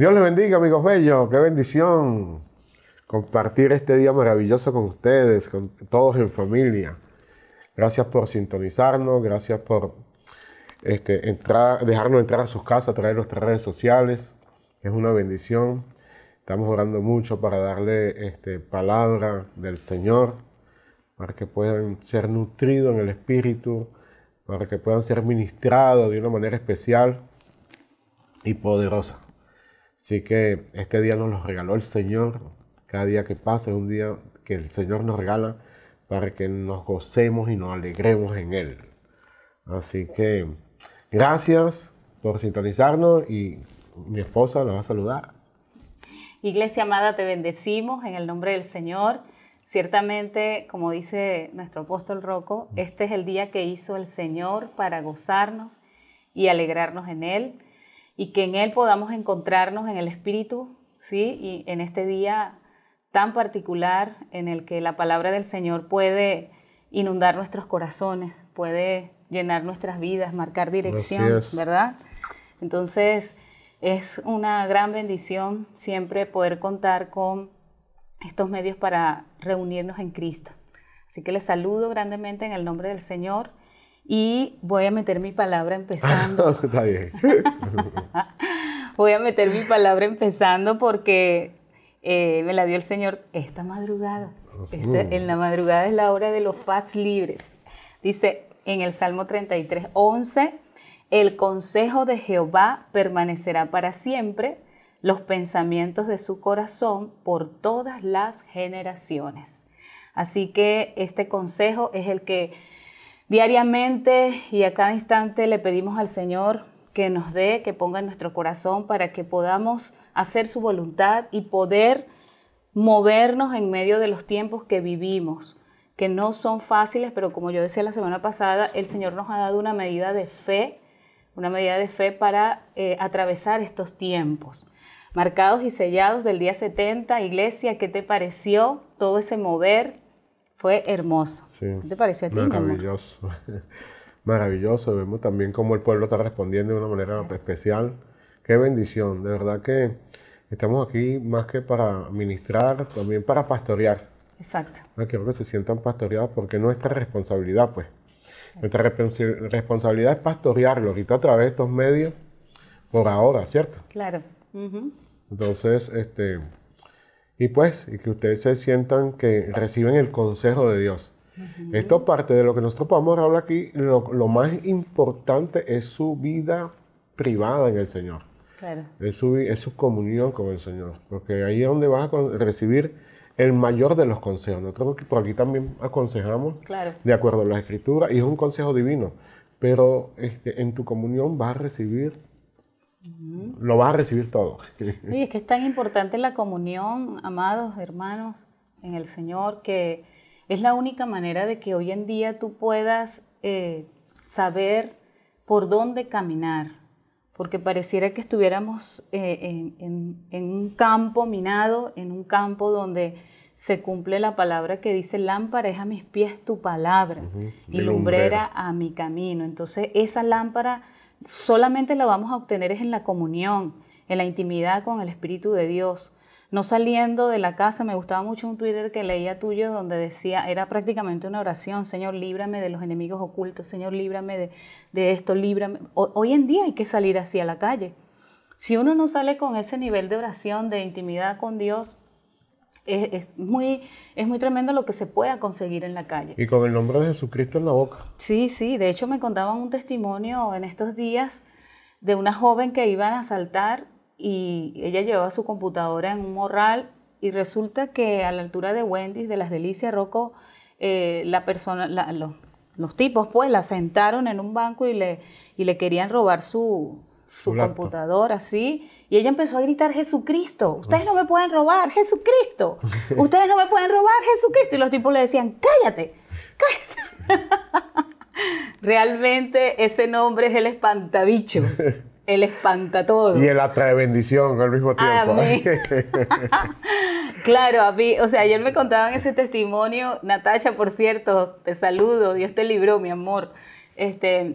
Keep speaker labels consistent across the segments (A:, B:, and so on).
A: Dios les bendiga, amigos bellos. Qué bendición compartir este día maravilloso con ustedes, con todos en familia. Gracias por sintonizarnos, gracias por este, entrar, dejarnos entrar a sus casas, traer nuestras redes sociales. Es una bendición. Estamos orando mucho para darle este, palabra del Señor, para que puedan ser nutridos en el Espíritu, para que puedan ser ministrados de una manera especial y poderosa. Así que este día nos lo regaló el Señor. Cada día que pasa es un día que el Señor nos regala para que nos gocemos y nos alegremos en Él. Así que gracias por sintonizarnos y mi esposa la va a saludar.
B: Iglesia amada, te bendecimos en el nombre del Señor. Ciertamente, como dice nuestro apóstol Roco, este es el día que hizo el Señor para gozarnos y alegrarnos en Él y que en Él podamos encontrarnos en el Espíritu, ¿sí? Y en este día tan particular en el que la palabra del Señor puede inundar nuestros corazones, puede llenar nuestras vidas, marcar dirección, ¿verdad? Entonces, es una gran bendición siempre poder contar con estos medios para reunirnos en Cristo. Así que les saludo grandemente en el nombre del Señor y voy a meter mi palabra empezando.
A: Está bien.
B: voy a meter mi palabra empezando porque eh, me la dio el Señor esta madrugada. Este, en la madrugada es la hora de los paz libres. Dice en el Salmo 33, 11, el consejo de Jehová permanecerá para siempre, los pensamientos de su corazón por todas las generaciones. Así que este consejo es el que Diariamente y a cada instante le pedimos al Señor que nos dé, que ponga en nuestro corazón para que podamos hacer su voluntad y poder movernos en medio de los tiempos que vivimos, que no son fáciles, pero como yo decía la semana pasada, el Señor nos ha dado una medida de fe, una medida de fe para eh, atravesar estos tiempos. Marcados y sellados del día 70, iglesia, ¿qué te pareció todo ese mover? Fue
A: hermoso. ¿Qué te pareció a ti? Maravilloso. Maravilloso. Vemos también cómo el pueblo está respondiendo de una manera especial. Qué bendición. De verdad que estamos aquí más que para ministrar, también para pastorear. Exacto. Hay ah, que se sientan pastoreados porque nuestra responsabilidad, pues. Nuestra responsabilidad es pastorearlo ahorita a través de estos medios por ahora, ¿cierto? Claro. Entonces, este, y pues y que ustedes se sientan que reciben el consejo de Dios. Esto parte de lo que nosotros podemos hablar aquí, lo, más importante es su vida privada en el Señor. Claro. Es, su, es su comunión con el Señor, porque ahí es donde vas a recibir el mayor de los consejos. Nosotros por aquí también aconsejamos de acuerdo a las escrituras y es un consejo divino, pero en tu comunión vas a recibir lo vas a recibir todo. Y es
B: que es tan importante la comunión, amados hermanos, en el Señor, que es la única manera de que hoy en día tú puedas eh, saber por dónde caminar, porque pareciera que estuviéramos eh, en, un campo minado, en un campo donde se cumple la palabra que dice, lámpara es a mis pies tu palabra y lumbrera a mi camino. Entonces esa lámpara solamente la vamos a obtener es en la comunión, en la intimidad con el Espíritu de Dios. No saliendo de la casa, me gustaba mucho un Twitter que leía tuyo donde decía, era prácticamente una oración, Señor, líbrame de los enemigos ocultos, Señor, líbrame de, esto, líbrame. hoy en día hay que salir así a la calle. Si uno no sale con ese nivel de oración, de intimidad con Dios, es, muy, es muy tremendo lo que se pueda conseguir en la calle. Y
A: con el nombre de Jesucristo en la boca.
B: Sí, sí, de hecho me contaban un testimonio en estos días de una joven que iban a asaltar y ella llevaba su computadora en un morral y resulta que a la altura de Wendy's, de las Delicias, Rocco, eh, la persona, los, tipos pues la sentaron en un banco y le, y le querían robar su, su, su computadora, sí, y ella empezó a gritar, Jesucristo, ustedes no me pueden robar, Jesucristo, ustedes no me pueden robar, Jesucristo. Y los tipos le decían, cállate, cállate. Realmente ese nombre es el espantabicho, el espanta todo Y el
A: atrae bendición al mismo tiempo.
B: claro, a mí, o sea, ayer me contaban ese testimonio, Natasha, por cierto, te saludo, Dios te libró, mi amor. Este,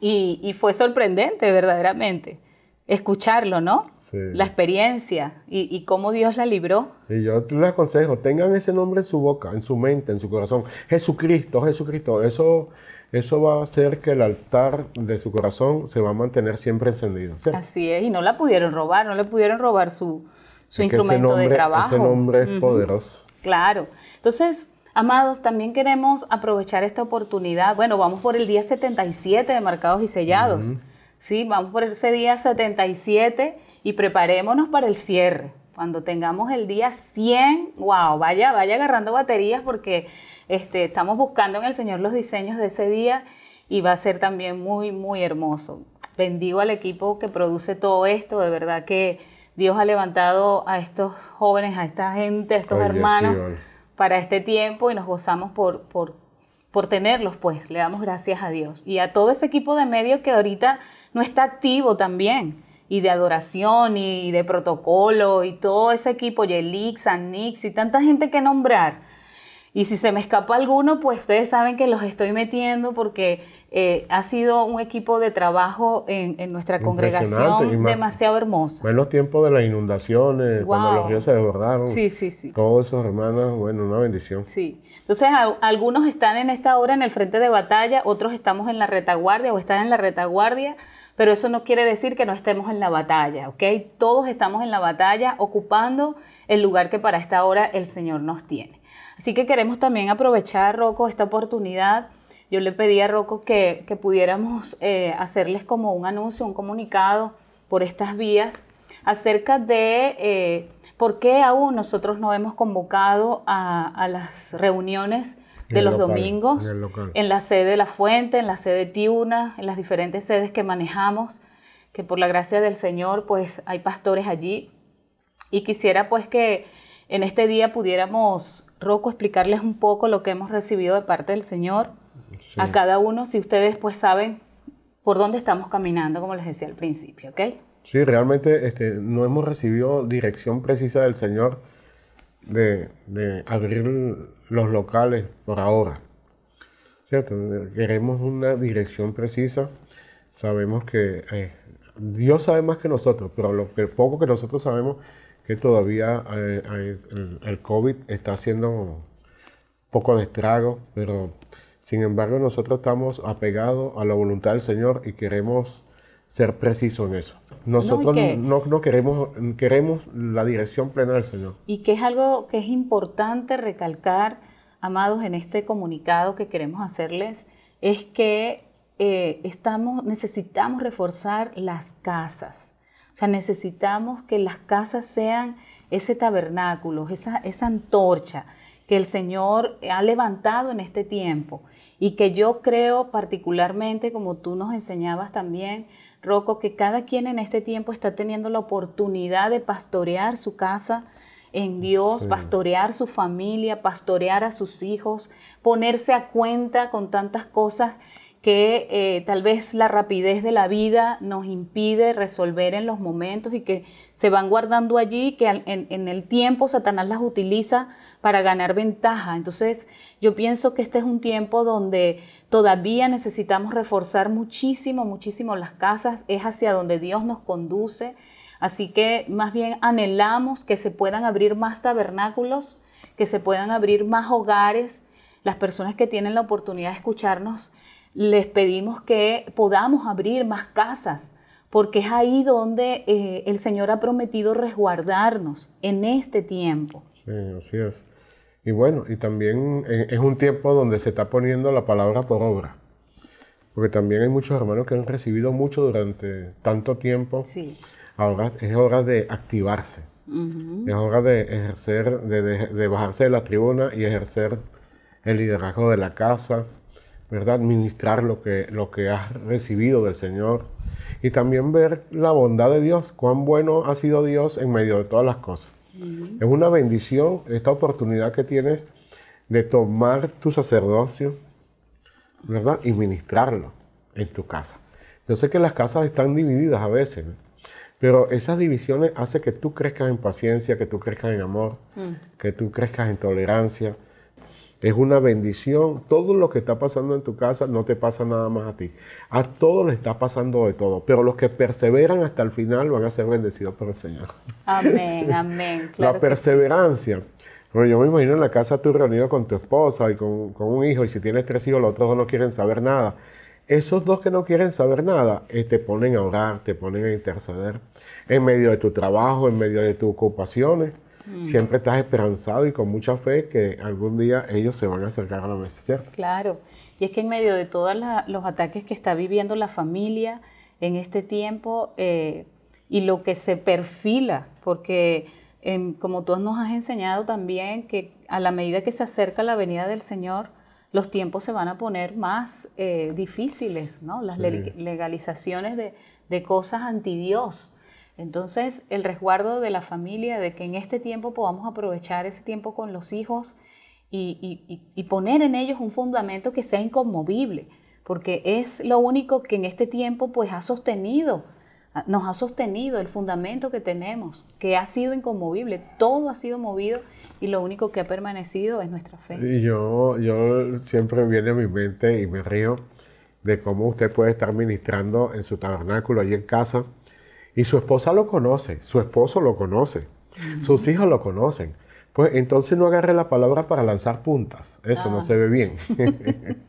B: y, y fue sorprendente, verdaderamente escucharlo, ¿no? Sí. La experiencia y, cómo Dios la libró.
A: Y yo les aconsejo, tengan ese nombre en su boca, en su mente, en su corazón. Jesucristo, Jesucristo. Eso, eso va a hacer que el altar de su corazón se va a mantener siempre encendido.
B: Así es, y no la pudieron robar, no le pudieron robar su, su instrumento de trabajo. Ese nombre
A: es poderoso.
B: Claro. Entonces, Amados, también queremos aprovechar esta oportunidad. Bueno, vamos por el día 77 de Marcados y Sellados. ¿sí? Vamos por ese día 77 y preparémonos para el cierre. Cuando tengamos el día 100, wow, vaya, vaya agarrando baterías porque este, estamos buscando en el Señor los diseños de ese día y va a ser también muy, muy hermoso. Bendigo al equipo que produce todo esto, de verdad que Dios ha levantado a estos jóvenes, a esta gente, a estos hermanos para este tiempo y nos gozamos por, por, por tenerlos, pues le damos gracias a Dios. Y a todo ese equipo de medios que ahorita no está activo también. Y de adoración y de protocolo y todo ese equipo, Yelix, Anix y tanta gente que nombrar. Y si se me escapa alguno, pues ustedes saben que los estoy metiendo porque eh, ha sido un equipo de trabajo en, nuestra congregación demasiado hermoso.
A: Menos en los tiempos de las inundaciones, cuando los ríos se desbordaron. Sí, sí, sí. Todos esos hermanos, bueno, una bendición. Sí.
B: Entonces, algunos están en esta hora en el frente de batalla, otros estamos en la retaguardia o están en la retaguardia, pero eso no quiere decir que no estemos en la batalla, ¿ok? Todos estamos en la batalla ocupando el lugar que para esta hora el Señor nos tiene. Así que queremos también aprovechar, Rocco, esta oportunidad. Yo le pedí a Rocco que, pudiéramos eh, hacerles como un anuncio, un comunicado por estas vías acerca de... Eh, ¿Por qué aún nosotros no hemos convocado a, a, las reuniones de los domingos, en, la sede de La Fuente, en la sede de Tiuna, en las diferentes sedes que manejamos, que por la gracia del Señor, pues hay pastores allí. Y quisiera pues que en este día pudiéramos, roco explicarles un poco lo que hemos recibido de parte del Señor a cada uno, si ustedes pues saben por dónde estamos caminando, como les decía al principio, ¿ok?
A: Sí, realmente este, no hemos recibido dirección precisa del Señor de, abrir los locales por ahora. Queremos una dirección precisa. Sabemos que eh, Dios sabe más que nosotros, pero lo que, poco que nosotros sabemos que todavía eh, el, el, COVID está haciendo poco de estrago, pero sin embargo nosotros estamos apegados a la voluntad del Señor y queremos ser preciso en eso. Nosotros no, no, queremos, queremos la dirección plena del Señor.
B: Y que es algo que es importante recalcar, amados, en este comunicado que queremos hacerles, es que eh, estamos, necesitamos reforzar las casas. O sea, necesitamos que las casas sean ese tabernáculo, esa, esa antorcha que el Señor ha levantado en este tiempo y que yo creo particularmente, como tú nos enseñabas también, Rocco, que cada quien en este tiempo está teniendo la oportunidad de pastorear su casa en Dios, pastorear su familia, pastorear a sus hijos, ponerse a cuenta con tantas cosas que eh, tal vez la rapidez de la vida nos impide resolver en los momentos y que se van guardando allí, que en el tiempo Satanás las utiliza para ganar ventaja. Entonces, yo pienso que este es un tiempo donde todavía necesitamos reforzar muchísimo, muchísimo las casas, es hacia donde Dios nos conduce. Así que más bien anhelamos que se puedan abrir más tabernáculos, que se puedan abrir más hogares. Las personas que tienen la oportunidad de escucharnos, les pedimos que podamos abrir más casas, porque es ahí donde eh, el Señor ha prometido resguardarnos en este tiempo.
A: Sí, así es. Y bueno, y también eh, es un tiempo donde se está poniendo la palabra por obra, porque también hay muchos hermanos que han recibido mucho durante tanto tiempo. Sí. Ahora es hora de activarse, es hora de ejercer, de, de bajarse de la tribuna y ejercer el liderazgo de la casa, ¿verdad? Ministrar lo que, lo que has recibido del Señor y también ver la bondad de Dios, cuán bueno ha sido Dios en medio de todas las cosas. Es una bendición esta oportunidad que tienes de tomar tu sacerdocio, ¿verdad? Y ministrarlo en tu casa. Yo sé que las casas están divididas a veces, pero esas divisiones hacen que tú crezcas en paciencia, que tú crezcas en amor, mm. que tú crezcas en tolerancia, es una bendición. Todo lo que está pasando en tu casa no te pasa nada más a ti. A todos les está pasando de todo. Pero los que perseveran hasta el final van a ser bendecidos por el Señor.
B: Amén, amén.
A: la perseverancia. yo me imagino en la casa tú reunido con tu esposa y con, un hijo, y si tienes tres hijos, los otros dos no quieren saber nada. Esos dos que no quieren saber nada eh, te ponen a orar, te ponen a interceder en medio de tu trabajo, en medio de tus ocupaciones. Mm. Siempre estás esperanzado y con mucha fe que algún día ellos se van a acercar a la mesa, ¿cierto?
B: Claro. Y es que en medio de todos los ataques que está viviendo la familia en este tiempo eh, y lo que se perfila, porque em, como tú nos has enseñado también, que a la medida que se acerca la venida del Señor, los tiempos se van a poner más eh, difíciles, ¿no? Las legalizaciones de, de cosas anti Dios entonces, el resguardo de la familia, de que en este tiempo podamos aprovechar ese tiempo con los hijos y, poner en ellos un fundamento que sea inconmovible, porque es lo único que en este tiempo pues ha sostenido, ah, nos ha sostenido el fundamento que tenemos, que ha sido inconmovible, todo ha sido movido y lo único que ha permanecido es nuestra fe. Y
A: yo, yo siempre viene a mi mente y me río de cómo usted puede estar ministrando en su tabernáculo, allí en casa, y su esposa lo conoce, su esposo lo conoce, sus hijos lo conocen. Pues entonces no agarre la palabra para lanzar puntas, eso no ah. se ve bien.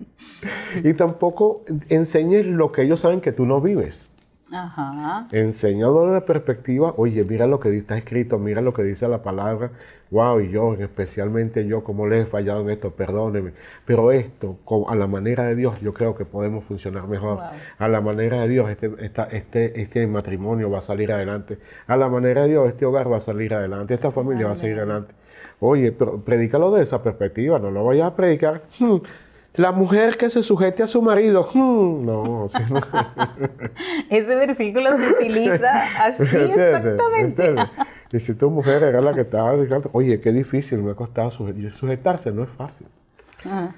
A: y tampoco enseñes lo que ellos saben que tú no vives.
B: Ajá.
A: Enseñándole la perspectiva, oye, mira lo que está escrito, mira lo que dice la palabra, wow, y yo, especialmente yo, como le he fallado en esto, perdóneme, pero esto, a la manera de Dios, yo creo que podemos funcionar mejor, a la manera de Dios, este, este, este matrimonio va a salir adelante, a la manera de Dios, este hogar va a salir adelante, esta familia va a salir adelante. Oye, pero predícalo de esa perspectiva, no lo vayas a predicar. La mujer que se sujete a su marido. Hmm, no.
B: Ese versículo se utiliza así
A: exactamente. Y si tu mujer era la que estaba... Oye, qué difícil me ha costado sujetarse. No es fácil. Ah.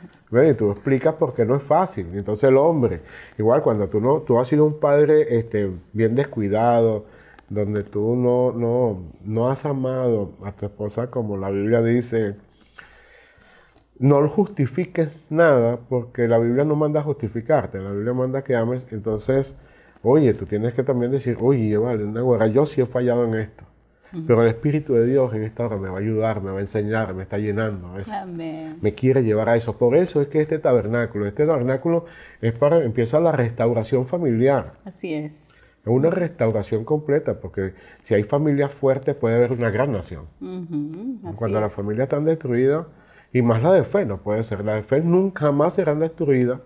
A: y tú explicas por qué no es fácil. Entonces el hombre, igual cuando tú no, tú has sido un padre este, bien descuidado, donde tú no, no, no has amado a tu esposa como la Biblia dice, no justifiques nada porque la Biblia no manda justificarte, la Biblia manda que ames. Entonces, oye, tú tienes que también decir, oye, vale, una yo sí he fallado en esto. Pero el Espíritu de Dios en esta hora me va a ayudar, me va a enseñar, me está llenando. me quiere llevar a eso. Por eso es que este tabernáculo, este tabernáculo es para, empieza la restauración familiar. Así es. Es una restauración completa, porque si hay familias fuertes puede haber una gran nación. Cuando la las familias están destruidas, y más la de fe no puede ser. La de fe nunca más serán destruidas,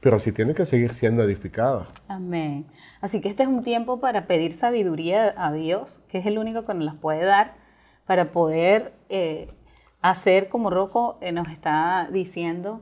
A: pero sí tiene que seguir siendo edificada.
B: Amén. Así que este es un tiempo para pedir sabiduría a Dios, que es el único que nos las puede dar, para poder eh, hacer como Rocco eh, nos está diciendo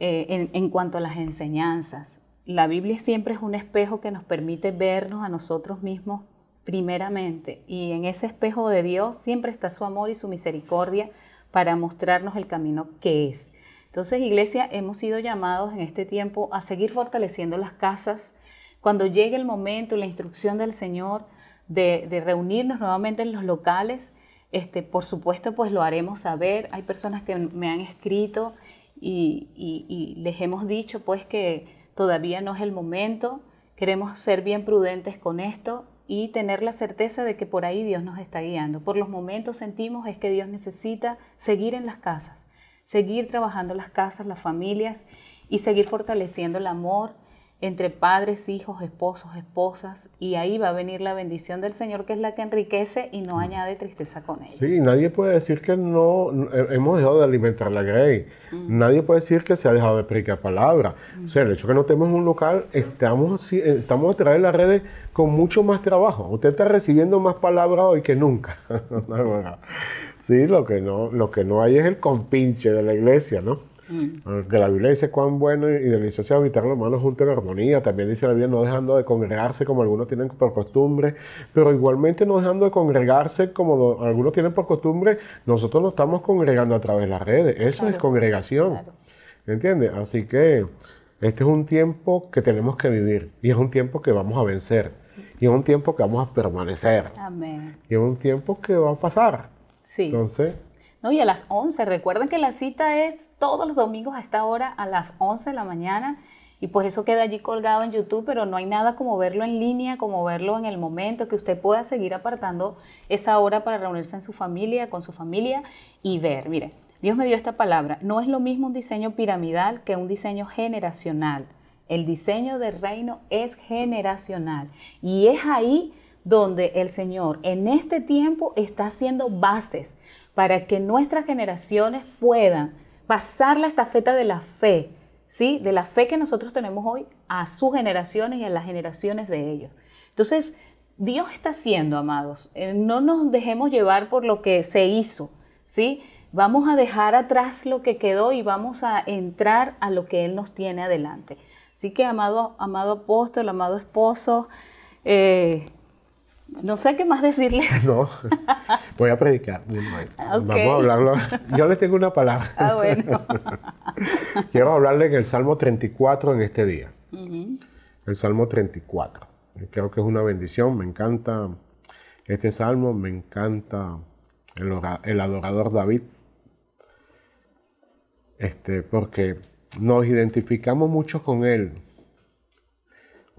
B: eh, en cuanto a las enseñanzas. La Biblia siempre es un espejo que nos permite vernos a nosotros mismos primeramente y en ese espejo de Dios siempre está su amor y su misericordia para mostrarnos el camino que es. Entonces, iglesia, hemos sido llamados en este tiempo a seguir fortaleciendo las casas. Cuando llegue el momento, la instrucción del Señor de, reunirnos nuevamente en los locales, este, por supuesto, pues lo haremos saber. Hay personas que me han escrito y, y les hemos dicho pues que todavía no es el momento. Queremos ser bien prudentes con esto y tener la certeza de que por ahí Dios nos está guiando. Por los momentos sentimos es que Dios necesita seguir en las casas, seguir trabajando las casas, las familias y seguir fortaleciendo el amor entre padres, hijos, esposos, esposas, y ahí va a venir la bendición del Señor, que es la que enriquece y no mm. añade tristeza con
A: ella. Sí, nadie puede decir que no, eh, hemos dejado de alimentar la grey, mm. nadie puede decir que se ha dejado de predicar palabra. Mm. O sea, el hecho que no tenemos un local, estamos, eh, estamos a través de las redes con mucho más trabajo. Usted está recibiendo más palabras hoy que nunca. sí, lo que, no, lo que no hay es el compinche de la iglesia, ¿no? Que la Biblia dice cuán bueno y delicioso es habitar los manos juntos en armonía. También dice la Biblia no dejando de congregarse como algunos tienen por costumbre, pero igualmente no dejando de congregarse como algunos tienen por costumbre, nosotros nos estamos congregando a través de las redes. Eso es congregación. ¿Me ¿Entiendes? Así que este es un tiempo que tenemos que vivir y es un tiempo que vamos a vencer y es un tiempo que vamos a permanecer. Y es un tiempo que va a pasar. Sí. Entonces.
B: No, y a las 11, recuerden que la cita es todos los domingos a esta hora, a las 11 de la mañana. Y pues eso queda allí colgado en YouTube, pero no hay nada como verlo en línea, como verlo en el momento, que usted pueda seguir apartando esa hora para reunirse en su familia, con su familia y ver. Mire, Dios me dio esta palabra. No es lo mismo un diseño piramidal que un diseño generacional. El diseño del reino es generacional. Y es ahí donde el Señor en este tiempo está haciendo bases para que nuestras generaciones puedan pasar la estafeta de la fe, ¿sí? De la fe que nosotros tenemos hoy a sus generaciones y a las generaciones de ellos. Entonces, Dios está haciendo, amados, eh, no nos dejemos llevar por lo que se hizo, ¿sí? Vamos a dejar atrás lo que quedó y vamos a entrar a lo que Él nos tiene adelante. Así que, amado, amado apóstol, amado esposo, eh, no sé qué más decirle.
A: No, voy a predicar. Vamos a hablarlo. Yo les tengo una palabra. Ah, bueno. Quiero hablarle en el Salmo 34 en este día.
B: El
A: Salmo 34. Creo que es una bendición. Me encanta este salmo, me encanta el, el adorador David. Este, porque nos identificamos mucho con él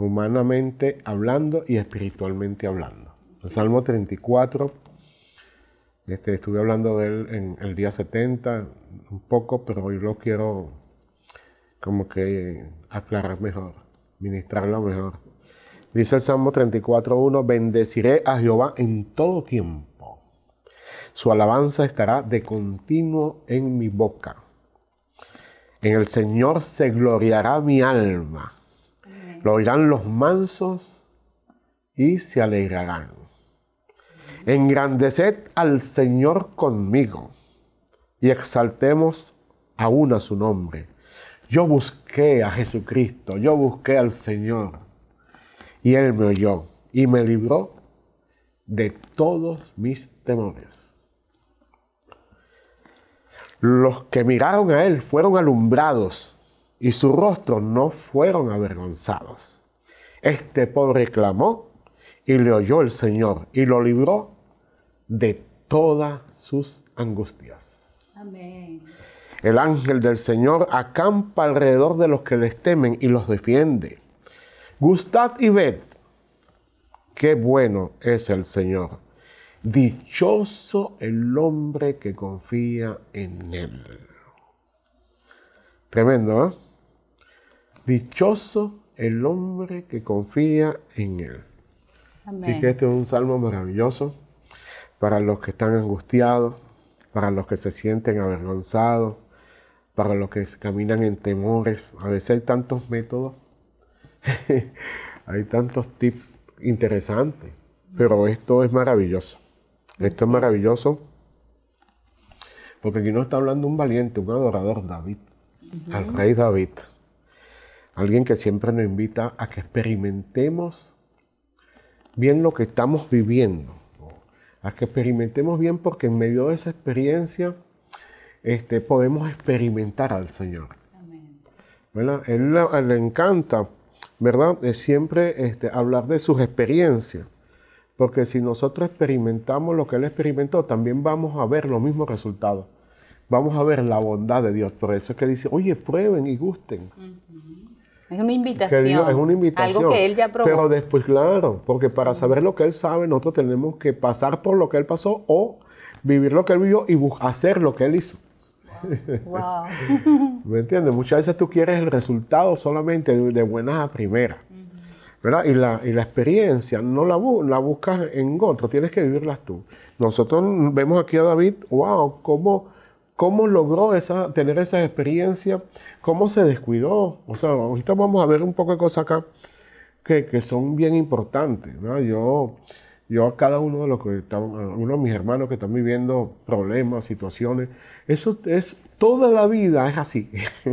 A: humanamente hablando y espiritualmente hablando. El Salmo 34, este, estuve hablando de él en el día 70 un poco, pero hoy lo quiero como que aclarar mejor, ministrarlo mejor. Dice el Salmo 1: bendeciré a Jehová en todo tiempo. Su alabanza estará de continuo en mi boca. En el Señor se gloriará mi alma. Lo oirán los mansos y se alegrarán. Engrandeced al Señor conmigo y exaltemos aún a su nombre. Yo busqué a Jesucristo, yo busqué al Señor y Él me oyó y me libró de todos mis temores. Los que miraron a Él fueron alumbrados y su rostro no fueron avergonzados. Este pobre clamó y le oyó el Señor y lo libró de todas sus angustias.
B: Amén.
A: El ángel del Señor acampa alrededor de los que les temen y los defiende. Gustad y ved qué bueno es el Señor. Dichoso el hombre que confía en Él. Tremendo, ¿eh? Dichoso el hombre que confía en Él. Así que este es un salmo maravilloso para los que están angustiados, para los que se sienten avergonzados, para los que caminan en temores. A veces hay tantos métodos, hay tantos tips interesantes, pero esto es maravilloso. Esto es maravilloso porque aquí no está hablando un valiente, un adorador, David, al rey David alguien que siempre nos invita a que experimentemos bien lo que estamos viviendo, a que experimentemos bien porque en medio de esa experiencia este, podemos experimentar al Señor. Él le, encanta, ¿verdad? siempre este, hablar de sus experiencias. Porque si nosotros experimentamos lo que Él experimentó, también vamos a ver los mismos resultados. Vamos a ver la bondad de Dios. Por eso es que dice, oye, prueben y gusten.
B: Es una invitación. es una invitación. Algo que él ya probó. Pero
A: después, claro, porque para saber lo que él sabe, nosotros tenemos que pasar por lo que él pasó o vivir lo que él vivió y hacer lo que él hizo. Wow. ¿Me entiendes? Muchas veces tú quieres el resultado solamente de, buenas a primeras. ¿verdad? Y la, y la, experiencia no la, la buscas en otro, tienes que vivirlas tú. Nosotros vemos aquí a David, wow, cómo ¿Cómo logró esa, tener esa experiencia? ¿Cómo se descuidó? O sea, ahorita vamos a ver un poco de cosas acá que, son bien importantes. Yo, yo a cada uno de los que están, uno de mis hermanos que están viviendo problemas, situaciones, eso es, toda la vida es así.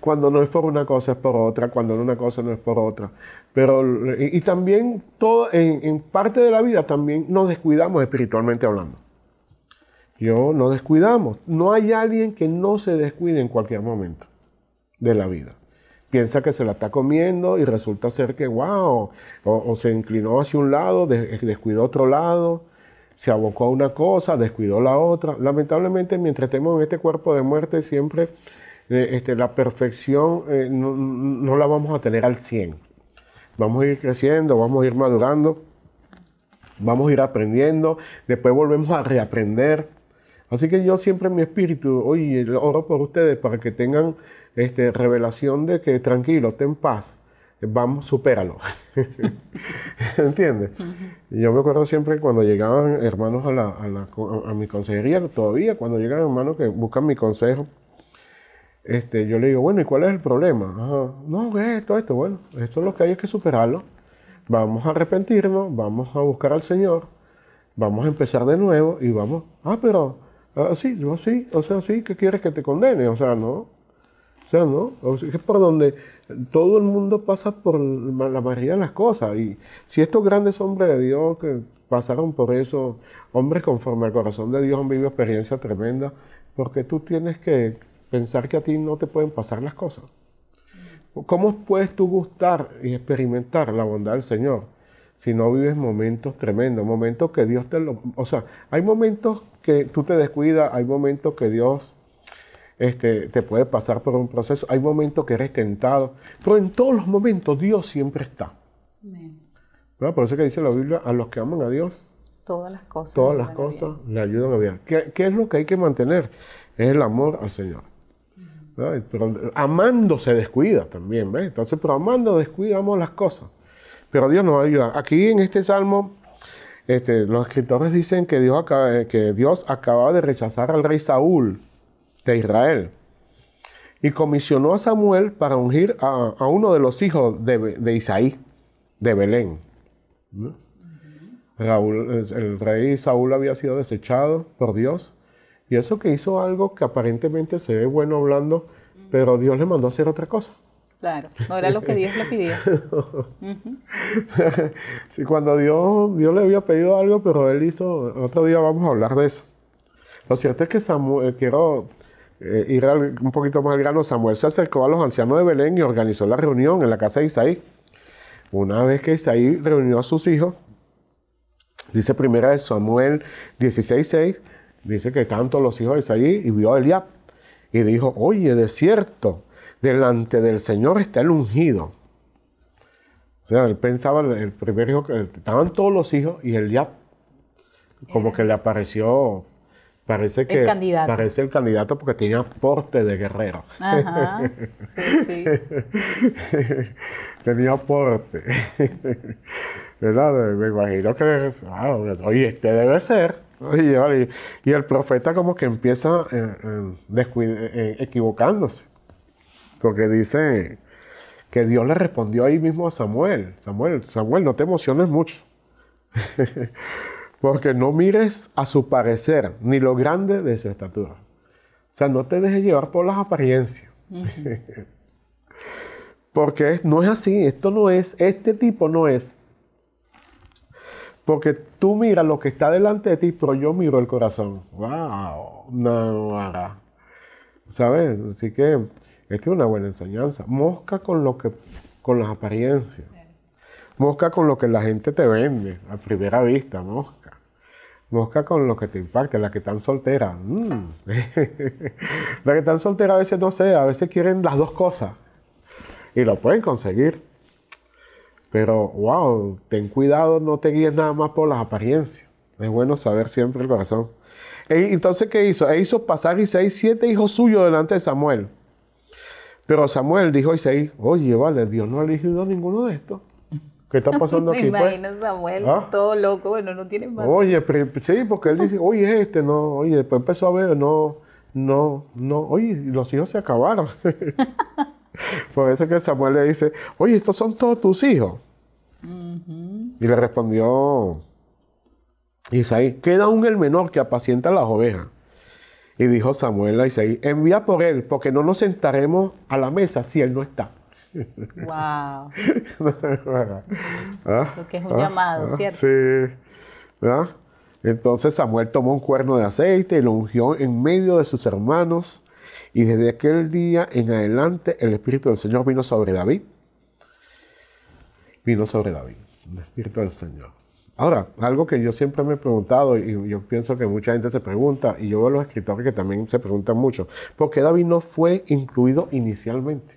A: cuando no es por una cosa es por otra, cuando no una cosa no es por otra. Pero, y, también todo, en parte de la vida también nos descuidamos espiritualmente hablando yo no descuidamos. No hay alguien que no se descuide en cualquier momento de la vida. Piensa que se la está comiendo y resulta ser que, wow, o, se inclinó hacia un lado, descuidó otro lado, se abocó a una cosa, descuidó la otra. Lamentablemente, mientras estemos en este cuerpo de muerte, siempre eh, este, la perfección eh, no, no la vamos a tener al 100. Vamos a ir creciendo, vamos a ir madurando, vamos a ir aprendiendo, después volvemos a reaprender Así que yo siempre en mi espíritu, hoy oro por ustedes para que tengan este, revelación de que tranquilo, ten paz, vamos, supéralo. ¿Entiendes? Yo me acuerdo siempre cuando llegaban hermanos a, mi consejería, todavía cuando llegan hermanos que buscan mi consejo, este, yo le digo, bueno, ¿y cuál es el problema? No, No, esto, esto, bueno, esto es lo que hay es que superarlo. Vamos a arrepentirnos, vamos a buscar al Señor, vamos a empezar de nuevo y vamos, ah, pero Así, ah, yo así, o sea, sí, ¿qué quieres que te condene? O sea, no. O sea, ¿no? es por donde todo el mundo pasa por la mayoría de las cosas. Y si estos grandes hombres de Dios que pasaron por eso, hombres conforme al corazón de Dios han vivido experiencias tremendas, porque tú tienes que pensar que a ti no te pueden pasar las cosas. ¿Cómo puedes tú gustar y experimentar la bondad del Señor si no vives momentos tremendos, momentos que Dios te lo... O sea, hay momentos que tú te descuidas, hay momentos que Dios este, te puede pasar por un proceso, hay momentos que eres tentado, pero en todos los momentos Dios siempre está. Por eso que dice la Biblia, a los que aman a Dios,
B: todas las cosas, todas
A: las cosas le ayudan a vivir. ¿Qué, es lo que hay que mantener? Es el amor al Señor. amando se descuida también, ¿ves? Entonces, pero amando descuidamos las cosas. Pero Dios nos va a ayudar. Aquí en este salmo este, los escritores dicen que Dios, eh, que Dios acababa de rechazar al rey Saúl de Israel y comisionó a Samuel para ungir a, uno de los hijos de, Isaí, de Belén. ¿Mm? el rey Saúl había sido desechado por Dios y eso que hizo algo que aparentemente se ve bueno hablando, pero Dios le mandó hacer otra cosa.
B: Claro, no era lo que Dios le pidió.
A: cuando Dios, Dios le había pedido algo, pero él hizo, otro día vamos a hablar de eso. Lo cierto es que Samuel, eh, quiero eh, ir un poquito más al grano, Samuel se acercó a los ancianos de Belén y organizó la reunión en la casa de Isaí. Una vez que Isaí reunió a sus hijos, dice primera de Samuel 16.6, dice que tanto los hijos de Isaí y vio a Eliab y dijo, oye, de cierto, delante del Señor está el ungido. O sea, él pensaba, el primer hijo, estaban todos los hijos y él ya como que le apareció, parece que el candidato. parece el candidato porque tenía porte de guerrero. Ajá, tenía porte. ¿Verdad? Me imagino que, ah, oye, este debe ser. Y, el profeta como que empieza eh, eh, eh, equivocándose que dice que Dios le respondió ahí mismo a Samuel. Samuel, Samuel, no te emociones mucho. Porque no mires a su parecer, ni lo grande de su estatura. O sea, no te dejes llevar por las apariencias. Porque no es así, esto no es, este tipo no es. Porque tú miras lo que está delante de ti, pero yo miro el corazón. ¡Wow! No, ¿Sabes? Así que esta es una buena enseñanza. Mosca con lo que, con las apariencias. Mosca con lo que la gente te vende a primera vista, mosca. Mosca con lo que te imparte. la que están soltera. Mm. la que tan soltera a veces no sé, a veces quieren las dos cosas. Y lo pueden conseguir. Pero, wow, ten cuidado, no te guíes nada más por las apariencias. Es bueno saber siempre el corazón. E, entonces, ¿qué hizo? E hizo pasar y seis, siete hijos suyos delante de Samuel pero Samuel dijo a Isaí, oye, vale, Dios no ha elegido ninguno de estos. ¿Qué está pasando aquí? Pues?
B: Me Samuel, ¿Ah? todo loco, bueno, no tiene más.
A: Oye, sí, porque él dice, oye, este, no, oye, después pues empezó a ver, no, no, no, oye, los hijos se acabaron. Por eso que Samuel le dice, oye, estos son todos tus hijos. Y le respondió Isaí, queda aún el menor que apacienta las ovejas. Y dijo Samuel a Isaí, envía por él, porque no nos sentaremos a la mesa si él no está. ¡Wow! ¿Ah? es un ¿Ah? llamado, ¿Ah? ¿cierto? Sí. ¿Ah? Entonces Samuel tomó un cuerno de aceite y lo ungió en medio de sus hermanos. Y desde aquel día en adelante el Espíritu del Señor vino sobre David. Vino sobre David, el Espíritu del Señor. Ahora, algo que yo siempre me he preguntado y yo pienso que mucha gente se pregunta, y yo veo a los escritores que también se preguntan mucho, ¿por qué David no fue incluido inicialmente?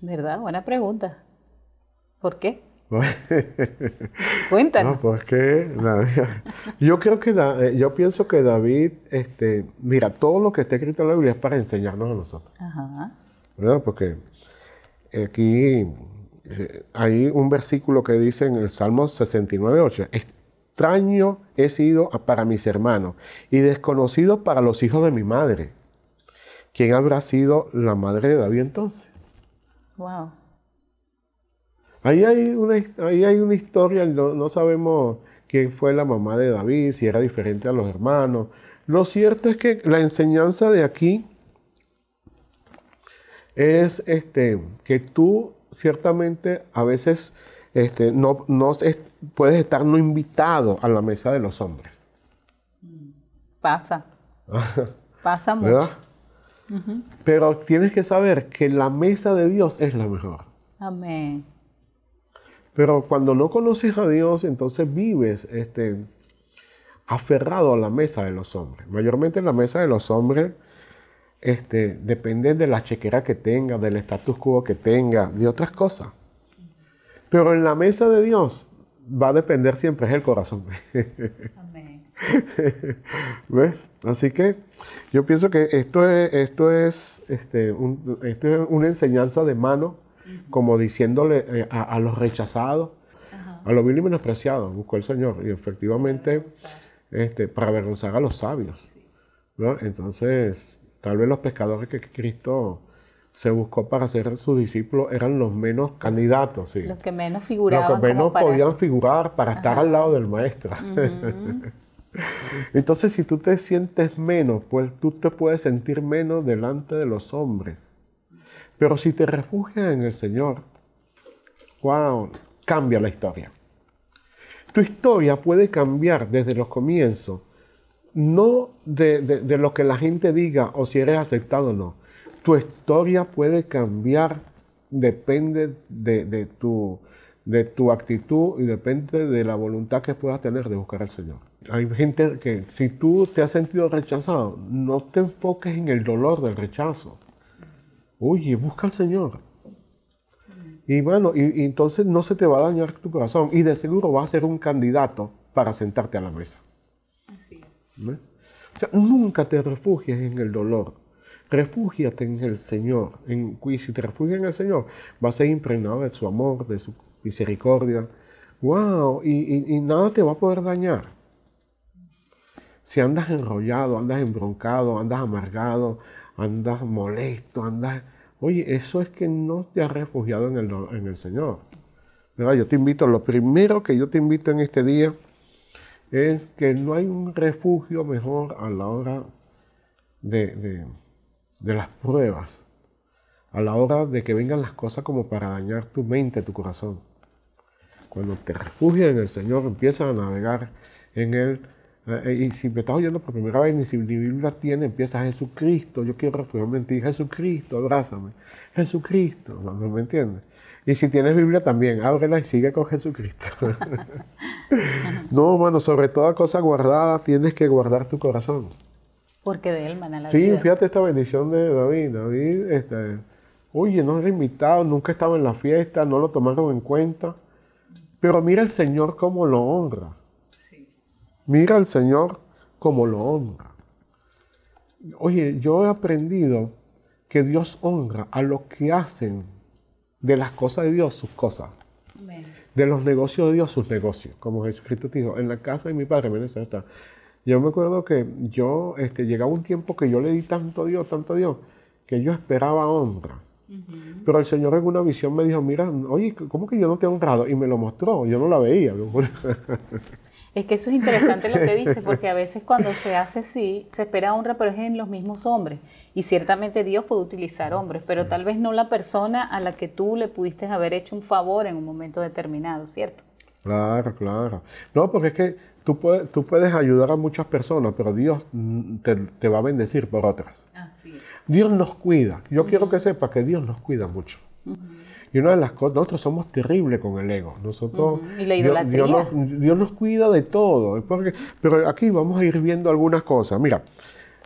B: ¿Verdad? Buena pregunta. ¿Por qué?
A: Cuéntanos. No, porque yo creo que eh, yo pienso que David, este, mira, todo lo que está escrito en la Biblia es para enseñarnos a nosotros. ¿Verdad? Porque eh, aquí eh, hay un versículo que dice en el Salmo 69, 8, extraño he sido para mis hermanos y desconocido para los hijos de mi madre. ¿Quién habrá sido la madre de David entonces? Wow. Ahí hay una, hay una historia, no, sabemos quién fue la mamá de David, si era diferente a los hermanos. Lo cierto es que la enseñanza de aquí es este, que tú ciertamente a veces este, no, puedes estar no invitado a la mesa de los hombres. Pasa.
B: Pasa mucho.
A: Pero tienes que saber que la mesa de Dios es la mejor.
B: Amén.
A: Pero cuando no conoces a Dios, entonces vives este, aferrado a la mesa de los hombres. Mayormente en la mesa de los hombres este, depende de la chequera que tenga, del status quo que tenga, de otras cosas. Pero en la mesa de Dios va a depender siempre es el corazón. ¿Ves? Así que yo pienso que esto es, esto es, este, esto es una enseñanza de mano, como diciéndole eh, a, los rechazados, a los vil y menospreciados, buscó el Señor. Y efectivamente, para este, para avergonzar a los sabios. Entonces, Tal vez los pescadores que Cristo se buscó para ser sus discípulos eran los menos candidatos, Los
B: que menos figuraban. Los menos podían
A: figurar para estar al lado del maestro. Entonces, si tú te sientes menos, pues tú te puedes sentir menos delante de los hombres. Pero si te refugias en el Señor, wow, cambia la historia. Tu historia puede cambiar desde los comienzos no de, lo que la gente diga o si eres aceptado o no. Tu historia puede cambiar, depende de, tu, de tu actitud y depende de la voluntad que puedas tener de buscar al Señor. Hay gente que si tú te has sentido rechazado, no te enfoques en el dolor del rechazo. Oye, busca al Señor. Y bueno, y, entonces no se te va a dañar tu corazón y de seguro vas a ser un candidato para sentarte a la mesa. O sea, nunca te refugias en el dolor. Refúgiate en el Señor. En, y si te refugias en el Señor, vas a ser impregnado de su amor, de su misericordia. ¡Wow! Y, nada te va a poder dañar. Si andas enrollado, andas embroncado, andas amargado, andas molesto, andas... Oye, eso es que no te has refugiado en el, en el Señor. Yo te invito, lo primero que yo te invito en este día es que no hay un refugio mejor a la hora de, las pruebas, a la hora de que vengan las cosas como para dañar tu mente, tu corazón. Cuando te refugias en el Señor, empiezas a navegar en Él. Eh, y si me estás oyendo por primera vez, ni si mi Biblia tiene, empieza Jesucristo. Yo quiero refugiarme en ti, Jesucristo, abrázame. Jesucristo, ¿no, ¿me entiendes? Y si tienes Biblia también, ábrela y sigue con Jesucristo. no, bueno, sobre toda cosa guardada tienes que guardar tu corazón.
B: Porque de él mana la sí, vida. Sí, fíjate
A: esta bendición de David. David, oye, este, no era invitado, nunca estaba en la fiesta, no lo tomaron en cuenta. Pero mira el Señor cómo lo honra. Sí. Mira al Señor cómo lo honra. Oye, yo he aprendido que Dios honra a los que hacen de las cosas de Dios sus cosas. De los negocios de Dios sus negocios. Como Jesucristo dijo, en la casa de mi padre, me Yo me acuerdo que yo este, llegaba un tiempo que yo le di tanto a Dios, tanto a Dios, que yo esperaba honra. Pero el Señor en una visión me dijo, mira, oye, ¿cómo que yo no te he honrado? Y me lo mostró, yo no la veía.
B: Es que eso es interesante lo que dice, porque a veces cuando se hace así, se espera honra, pero es en los mismos hombres. Y ciertamente Dios puede utilizar hombres, pero tal vez no la persona a la que tú le pudiste haber hecho un favor en un momento determinado, ¿cierto?
A: Claro, claro. No, porque es que tú, puedes, tú puedes ayudar a muchas personas, pero Dios mm, te, va a bendecir por otras. Así es. Dios nos cuida. Yo quiero que sepas que Dios nos cuida mucho. Y una de las cosas, nosotros somos terribles con el ego. Nosotros, Dios, nos, cuida de todo. Porque, pero aquí vamos a ir viendo algunas cosas. Mira,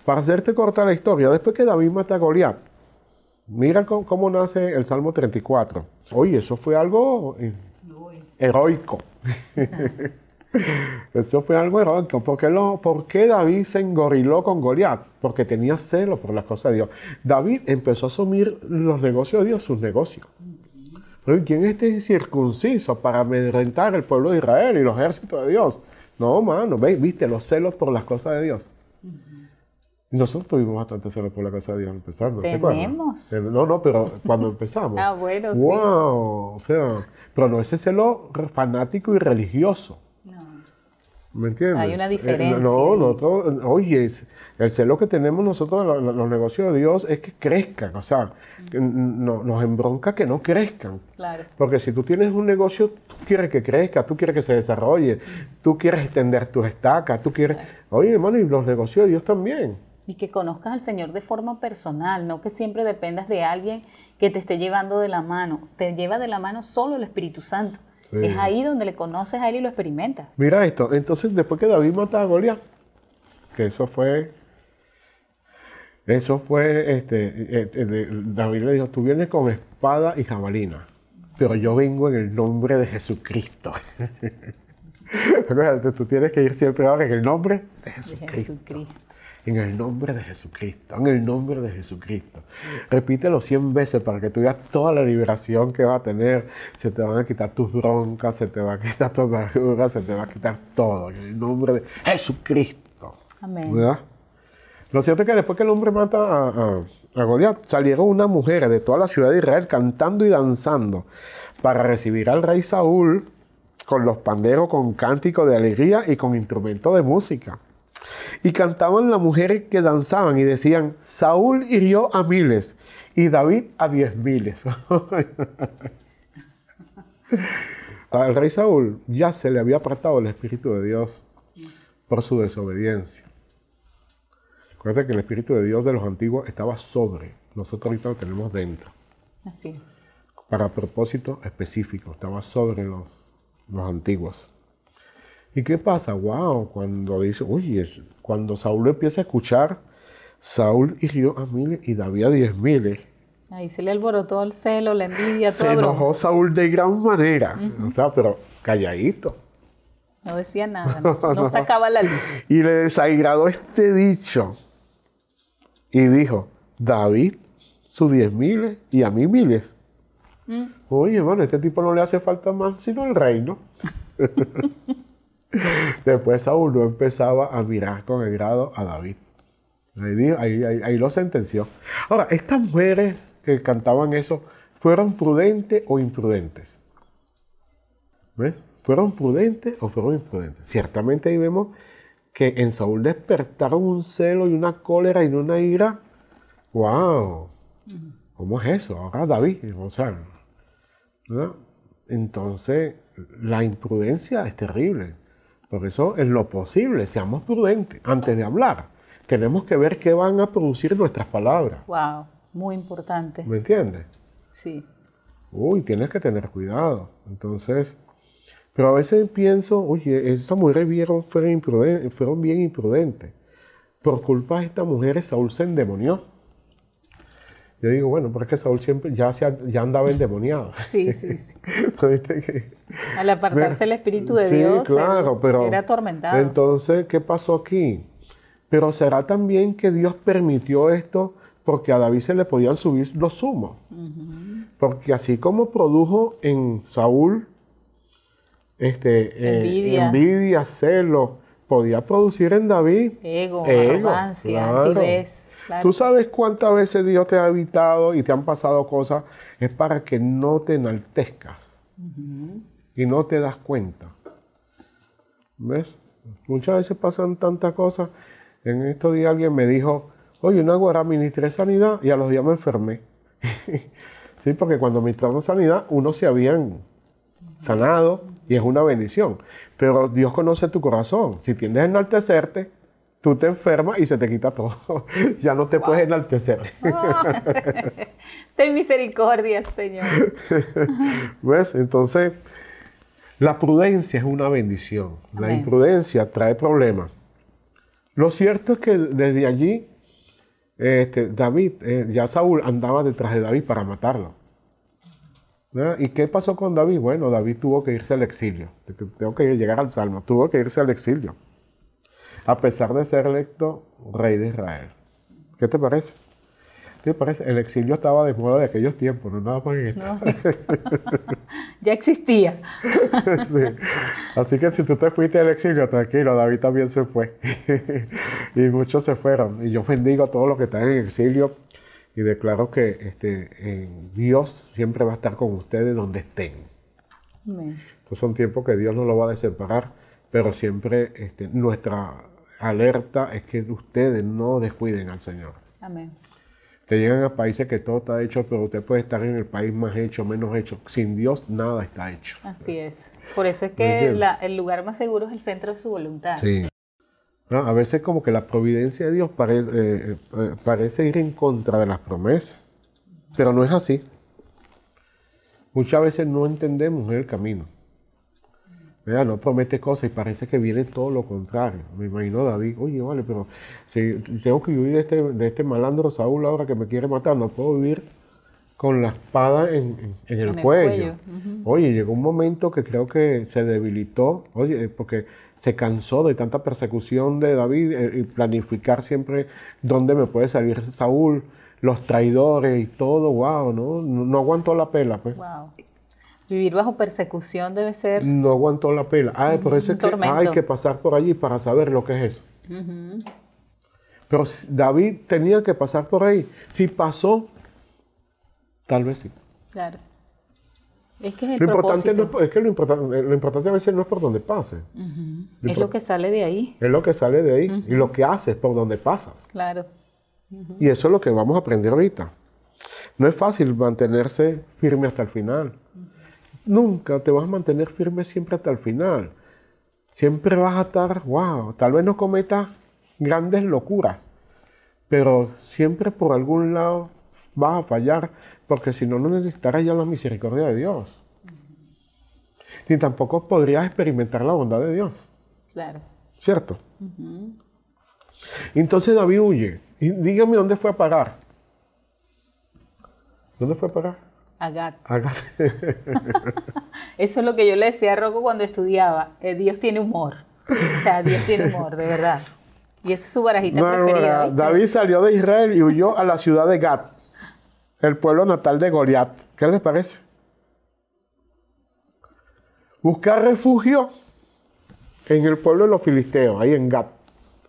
A: para hacerte corta la historia, después que David mata a Goliat, mira cómo nace el Salmo 34. Oye, eso fue algo heroico. Eso fue algo heroico. ¿Por ¿Por qué David se engoriló con Goliat? Porque tenía celo por las cosas de Dios. David empezó a asumir los negocios de Dios, sus negocios. ¿no? ¿Y quién este circunciso para amedrentar el pueblo de Israel y los ejércitos de Dios? No, mano, viste los celos por las cosas de Dios. Nosotros tuvimos bastante celos por la casa de Dios empezando. ¿Tenemos? Eh, no, no, pero cuando empezamos. ah, bueno, sí. wow, O sea, pero no ese celo fanático y religioso. ¿Me entiendes? Hay una eh, diferencia. no, oye, el celo que tenemos nosotros los, los negocios de Dios es que crezcan, o sea, no, nos embronca que no crezcan. Claro. Porque si tú tienes un negocio, tú quieres que crezca, tú quieres que se desarrolle, tú quieres extender tus estacas, tú quieres... Oye, hermano, y los negocios de Dios también.
B: Y que conozcas al Señor de forma personal, no que siempre dependas de alguien que te esté llevando de la mano. Te lleva de la mano solo el Espíritu Santo. Es ahí donde le conoces a él y lo experimentas.
A: Mira esto, entonces después que David mata a Goliat, que eso fue, eso fue, este, eh, eh, David le dijo, tú vienes con espada y jabalina, pero yo vengo en el nombre de Jesucristo. tú tienes que ir siempre ahora en el nombre De
B: Jesucristo.
A: En el nombre de Jesucristo, en el nombre de Jesucristo. Repítelo 100 veces para que tú veas toda la liberación que va a tener. Se te van a quitar tus broncas, se te va a quitar tu amargura, se te va a quitar todo. En el nombre de Jesucristo. Amén. Lo cierto es que después que el hombre mata a, a, Goliat, salieron unas mujeres de toda la ciudad de Israel cantando y danzando para recibir al rey Saúl con los panderos, con cánticos de alegría y con instrumentos de música. Y cantaban las mujeres que danzaban y decían, Saúl hirió a miles y David a diez miles. Al rey Saúl ya se le había apartado el Espíritu de Dios por su desobediencia. Recuerda que el Espíritu de Dios de los antiguos estaba sobre, nosotros ahorita lo tenemos dentro. Así Para propósito específico, estaba sobre los, los antiguos. ¿Y qué pasa? Wow, cuando dice, oye, cuando Saúl empieza a escuchar, Saúl hirió a miles y David a diez miles. Eh.
B: Ahí se le alborotó el celo, la envidia, todo. Se enojó
A: Saúl de gran manera, o sea, pero calladito.
B: No decía nada, no, sacaba la luz.
A: Y le desagradó este dicho y dijo, David sus diez miles y a mí miles. Mm. Oye, hermano, este tipo no le hace falta más sino el reino. Después Saúl no empezaba a mirar con el grado a David. Ahí, lo sentenció. Ahora, estas mujeres que cantaban eso, ¿fueron prudentes o imprudentes? ¿Fueron prudentes o fueron imprudentes? Ciertamente ahí vemos que en Saúl despertaron un celo y una cólera y una ira. ¡Wow! ¿Cómo es eso? Ahora David, o Entonces, la imprudencia es terrible. Por eso, es lo posible, seamos prudentes antes de hablar. Tenemos que ver qué van a producir nuestras palabras.
B: Wow, muy importante. ¿Me entiendes? Sí.
A: Uy, tienes que tener cuidado. Entonces, pero a veces pienso, oye, esas mujeres fueron, bien imprudentes. Por culpa de esta mujer, Saúl se endemonió. Yo digo, bueno, pero es que Saúl siempre ya, ya andaba endemoniado. Sí, sí, sí. Este,
B: Al apartarse el Espíritu de Dios, era, pero, atormentado.
A: Entonces, ¿qué pasó aquí? Pero será también que Dios permitió esto porque a David se le podían subir los sumos Porque así como produjo en Saúl este, eh, envidia. celo, podía producir en David ego, arrogancia, Tú sabes cuántas veces Dios te ha evitado y te han pasado cosas, es para que no te enaltezcas y no te das cuenta. ¿Ves? Muchas veces pasan tantas cosas. En estos días alguien me dijo, oye, una hora ministré sanidad y a los días me enfermé. sí, porque cuando ministraron sanidad, uno se habían sanado y es una bendición. Pero Dios conoce tu corazón. Si tiendes a enaltecerte, tú te enfermas y se te quita todo. ya no te puedes enaltecer.
B: Ten misericordia, Señor.
A: ¿Ves? Entonces, la prudencia es una bendición. La imprudencia trae problemas. Lo cierto es que desde allí, este, David, eh, ya Saúl andaba detrás de David para matarlo. ¿Y qué pasó con David? Bueno, David tuvo que irse al exilio. Tengo que llegar al Salmo. Tuvo que irse al exilio a pesar de ser electo rey de Israel. ¿Qué te parece? ¿Qué te parece? El exilio estaba de moda de aquellos tiempos, no nada más en no.
B: Ya existía.
A: Así que si tú te fuiste al exilio, tranquilo, David también se fue. y muchos se fueron. Y yo bendigo a todos los que están en exilio y declaro que este, Dios siempre va a estar con ustedes donde estén. Estos son tiempos que Dios no lo va a desemparar, pero siempre este, nuestra alerta es que ustedes no descuiden al Señor. Amén. Te llegan a países que todo está hecho, pero usted puede estar en el país más hecho, menos hecho. Sin Dios nada está hecho.
B: Así es. Por eso es que el lugar más seguro es el centro de su voluntad. Sí.
A: a veces como que la providencia de Dios eh, eh, parece ir en contra de las promesas, pero no es así. Muchas veces no entendemos el camino. No promete cosas y parece que viene todo lo contrario. Me imagino David, oye, vale, pero si tengo que huir de este, de este malandro Saúl ahora que me quiere matar, no puedo vivir con la espada en, el, cuello. Oye, llegó un momento que creo que se debilitó, oye, porque se cansó de tanta persecución de David eh, y planificar siempre dónde me puede salir Saúl, los traidores y todo, wow, ¿no? No, aguantó la pela, pues.
B: Vivir bajo persecución debe ser...
A: No aguantó la pela. Ah, hay que pasar por allí para saber lo que es eso. Pero David tenía que pasar por ahí. Si pasó, tal vez sí.
B: Claro. Es que es el lo importante eh,
A: lo importante, a veces no es por donde pase.
B: es lo que sale de ahí.
A: Es lo que sale de ahí. Y lo que haces por donde pasas.
B: Claro. Y
A: eso es lo que vamos a aprender ahorita. No es fácil mantenerse firme hasta el final nunca te vas a mantener firme siempre hasta el final. Siempre vas a estar, wow, tal vez no cometas grandes locuras, pero siempre por algún lado vas a fallar, porque si no, no necesitarás ya la misericordia de Dios. Ni tampoco podrías experimentar la bondad de Dios. Claro. ¿Cierto? Entonces David huye. dígame dónde fue a parar. ¿Dónde fue a parar?
B: Agat. Eso es lo que yo le decía a Rocco cuando estudiaba. Eh, Dios tiene humor. O sea, Dios tiene humor, de verdad. Y esa es su barajita preferida. David
A: salió de Israel y huyó a la ciudad de Gat, el pueblo natal de Goliat. ¿Qué les parece? Buscar refugio en el pueblo de los filisteos, ahí en Gat.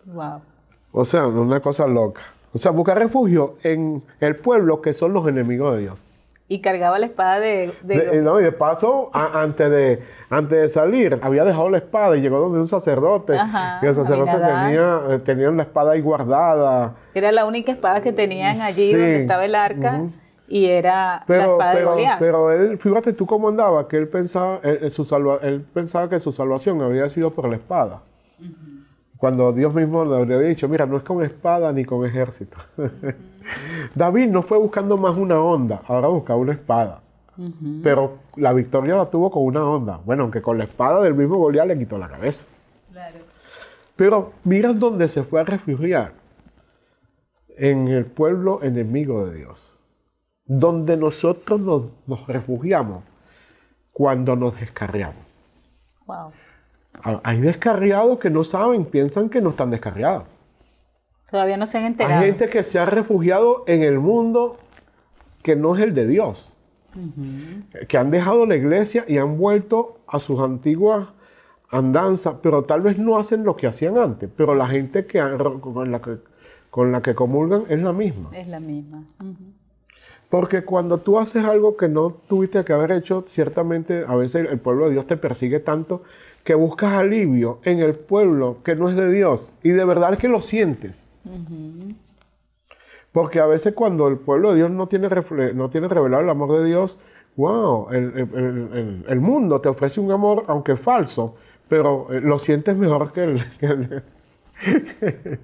A: Wow. O sea, una cosa loca. O sea, buscar refugio en el pueblo que son los enemigos de Dios
B: y cargaba la espada de... Eh,
A: no, y de paso, antes, de, antes de salir, había dejado la espada y llegó donde un sacerdote. Ajá, y el sacerdote eh, tenía, la espada ahí guardada.
B: Era la única espada que tenían allí donde estaba el arca. Y era pero, la espada
A: pero, Pero fíjate tú cómo andaba, que él pensaba, su él pensaba que su salvación había sido por la espada. Cuando Dios mismo le había dicho, mira, no es con espada ni con ejército. David no fue buscando más una onda, ahora busca una espada. Pero la victoria la tuvo con una onda. Bueno, aunque con la espada del mismo Goliat le quitó la cabeza. Pero mira dónde se fue a refugiar. En el pueblo enemigo de Dios. Donde nosotros nos, nos refugiamos cuando nos descarriamos. Wow. Hay descarriados que no saben, piensan que no están descarriados.
B: Todavía no se han enterado. Hay gente
A: que se ha refugiado en el mundo que no es el de Dios. Que han dejado la iglesia y han vuelto a sus antiguas andanzas, pero tal vez no hacen lo que hacían antes. Pero la gente que, con, la que, comulgan es la misma.
B: Es la misma.
A: Porque cuando tú haces algo que no tuviste que haber hecho, ciertamente a veces el pueblo de Dios te persigue tanto que buscas alivio en el pueblo que no es de Dios y de verdad que lo sientes. Porque a veces cuando el pueblo de Dios no tiene, no tiene revelado el amor de Dios, wow, el, mundo te ofrece un amor, aunque falso, pero eh, lo sientes mejor que él.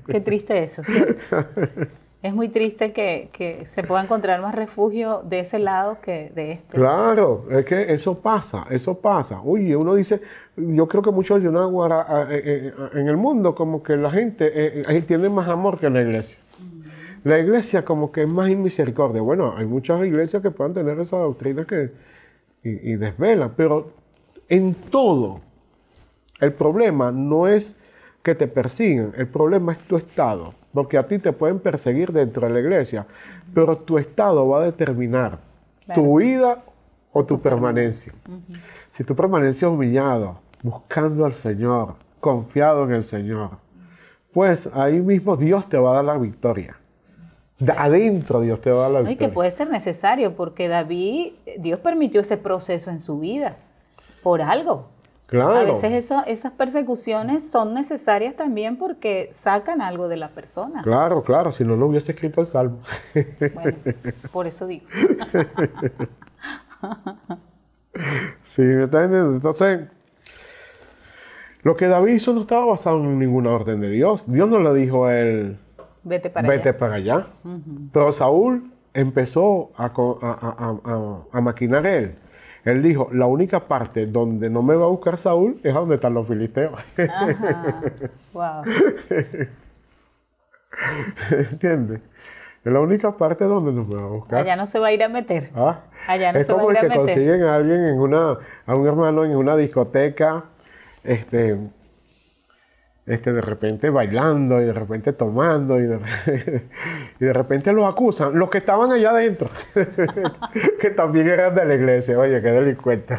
A: Qué
B: triste eso, ¿sí? Es muy triste que, se pueda encontrar más refugio de ese lado que de este.
A: Claro, es que eso pasa, eso pasa. Uy, uno dice, yo creo que muchos de una eh, eh, en el mundo, como que la gente eh, tiene más amor que la iglesia. La iglesia como que es más inmisericordia. Bueno, hay muchas iglesias que puedan tener esa doctrina que, y, y desvela, pero en todo el problema no es que te persiguen. El problema es tu estado, porque a ti te pueden perseguir dentro de la iglesia, pero tu estado va a determinar tu vida o tu, permanencia. Si tú permanencia humillado, buscando al Señor, confiado en el Señor, pues ahí mismo Dios te va a dar la victoria. adentro Dios te va a dar la victoria. Y que
B: puede ser necesario, porque David, Dios permitió ese proceso en su vida, por algo.
A: A veces
B: esas persecuciones son necesarias también porque sacan algo de la persona.
A: Claro, claro, si no, no hubiese escrito el salmo. Bueno, por eso digo. sí, ¿me Entonces, lo que David hizo no estaba basado en ninguna orden de Dios. Dios no le dijo a él,
B: vete para vete allá.
A: Para allá. Pero Saúl empezó a, a, a, a maquinar él él dijo, la única parte donde no me va a buscar Saúl es donde están los filisteos. Ajá. Wow. ¿Entiendes? la única parte donde no me va a buscar. Allá
B: no se va a ir a meter. Ah, Allá no es se va que consiguen a
A: alguien en una, a un hermano en una discoteca, este, este, de repente bailando y de repente tomando y de, repente los acusan, los que estaban allá adentro, que también eran de la iglesia, oye, qué delincuente.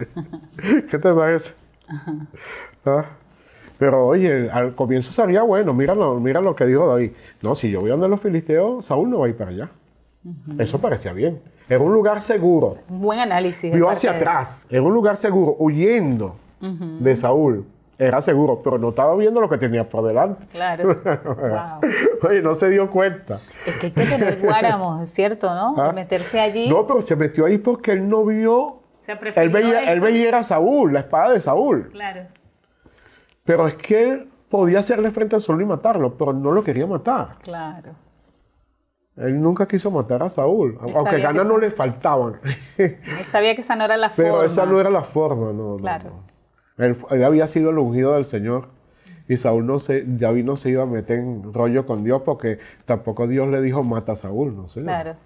A: ¿Qué te parece? ¿Ah? Pero oye, al comienzo salía bueno, mira lo, mira lo que dijo David. No, si yo voy a donde los filisteos, Saúl no va a ir para allá. Eso parecía bien. Era un lugar seguro.
B: Buen análisis. Vio hacia atrás.
A: Era un lugar seguro, huyendo de Saúl era seguro, pero no estaba viendo lo que tenía por delante. Claro. Oye, no se dio cuenta. Es que
B: hay que tener guáramos, ¿cierto? ¿No? Ah. Meterse allí. No,
A: pero se metió ahí porque él no vio.
B: Se él veía, él veía
A: Saúl, la espada de Saúl. Claro. Pero es que él podía hacerle frente al sol y matarlo, pero no lo quería matar. Claro. Él nunca quiso matar a Saúl, aunque ganas no le faltaban. Él
B: sabía que esa no era la forma. Pero esa no
A: era la forma, no. Claro. Él, había sido el ungido del Señor y Saúl no se, David no se iba a meter en rollo con Dios porque tampoco Dios le dijo mata a Saúl, ¿no? sé. Claro.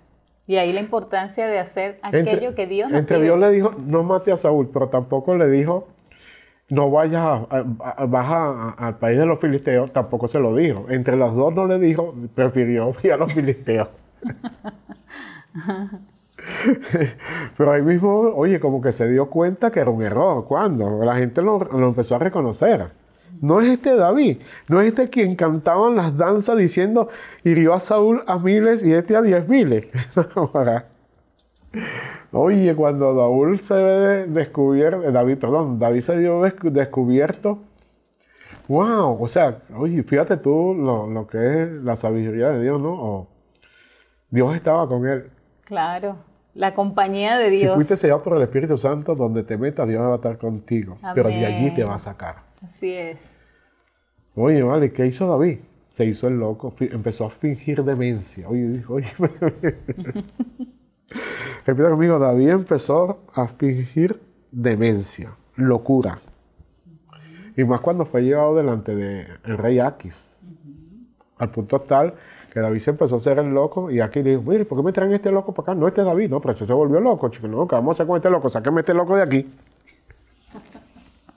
B: Y ahí la importancia de hacer
A: aquello que Dios Entre Dios le dijo no mate a Saúl, pero tampoco le dijo no vayas a, al país de los filisteos, tampoco se lo dijo. Entre los dos no le dijo, prefirió ir a los filisteos. Pero ahí mismo, oye, como que se dio cuenta que era un error. ¿Cuándo? La gente lo, empezó a reconocer. No es este David, no es este quien cantaban las danzas diciendo hirió a Saúl a miles y este a diez miles. oye, cuando Daúl se ve eh, David, perdón, David se dio descubierto. Wow, o sea, oye, fíjate tú lo, que es la sabiduría de Dios, ¿no? Dios estaba con él.
B: Claro la compañía de Dios. Si fuiste
A: sellado por el Espíritu Santo, donde te metas, Dios va a estar contigo. Pero de allí te va a sacar. Así es. Oye, vale, ¿qué hizo David? Se hizo el loco, empezó a fingir demencia. Oye, dijo, oye. Repita conmigo, David empezó a fingir demencia, locura. Y más cuando fue llevado delante del rey Aquis. Al punto tal que David se empezó a hacer el loco y aquí le dijo, mire, ¿por qué me traen este loco para acá? No, este es David, no, pero eso se volvió loco, chico, no, ¿qué vamos a hacer con este loco? Sáqueme este loco de aquí.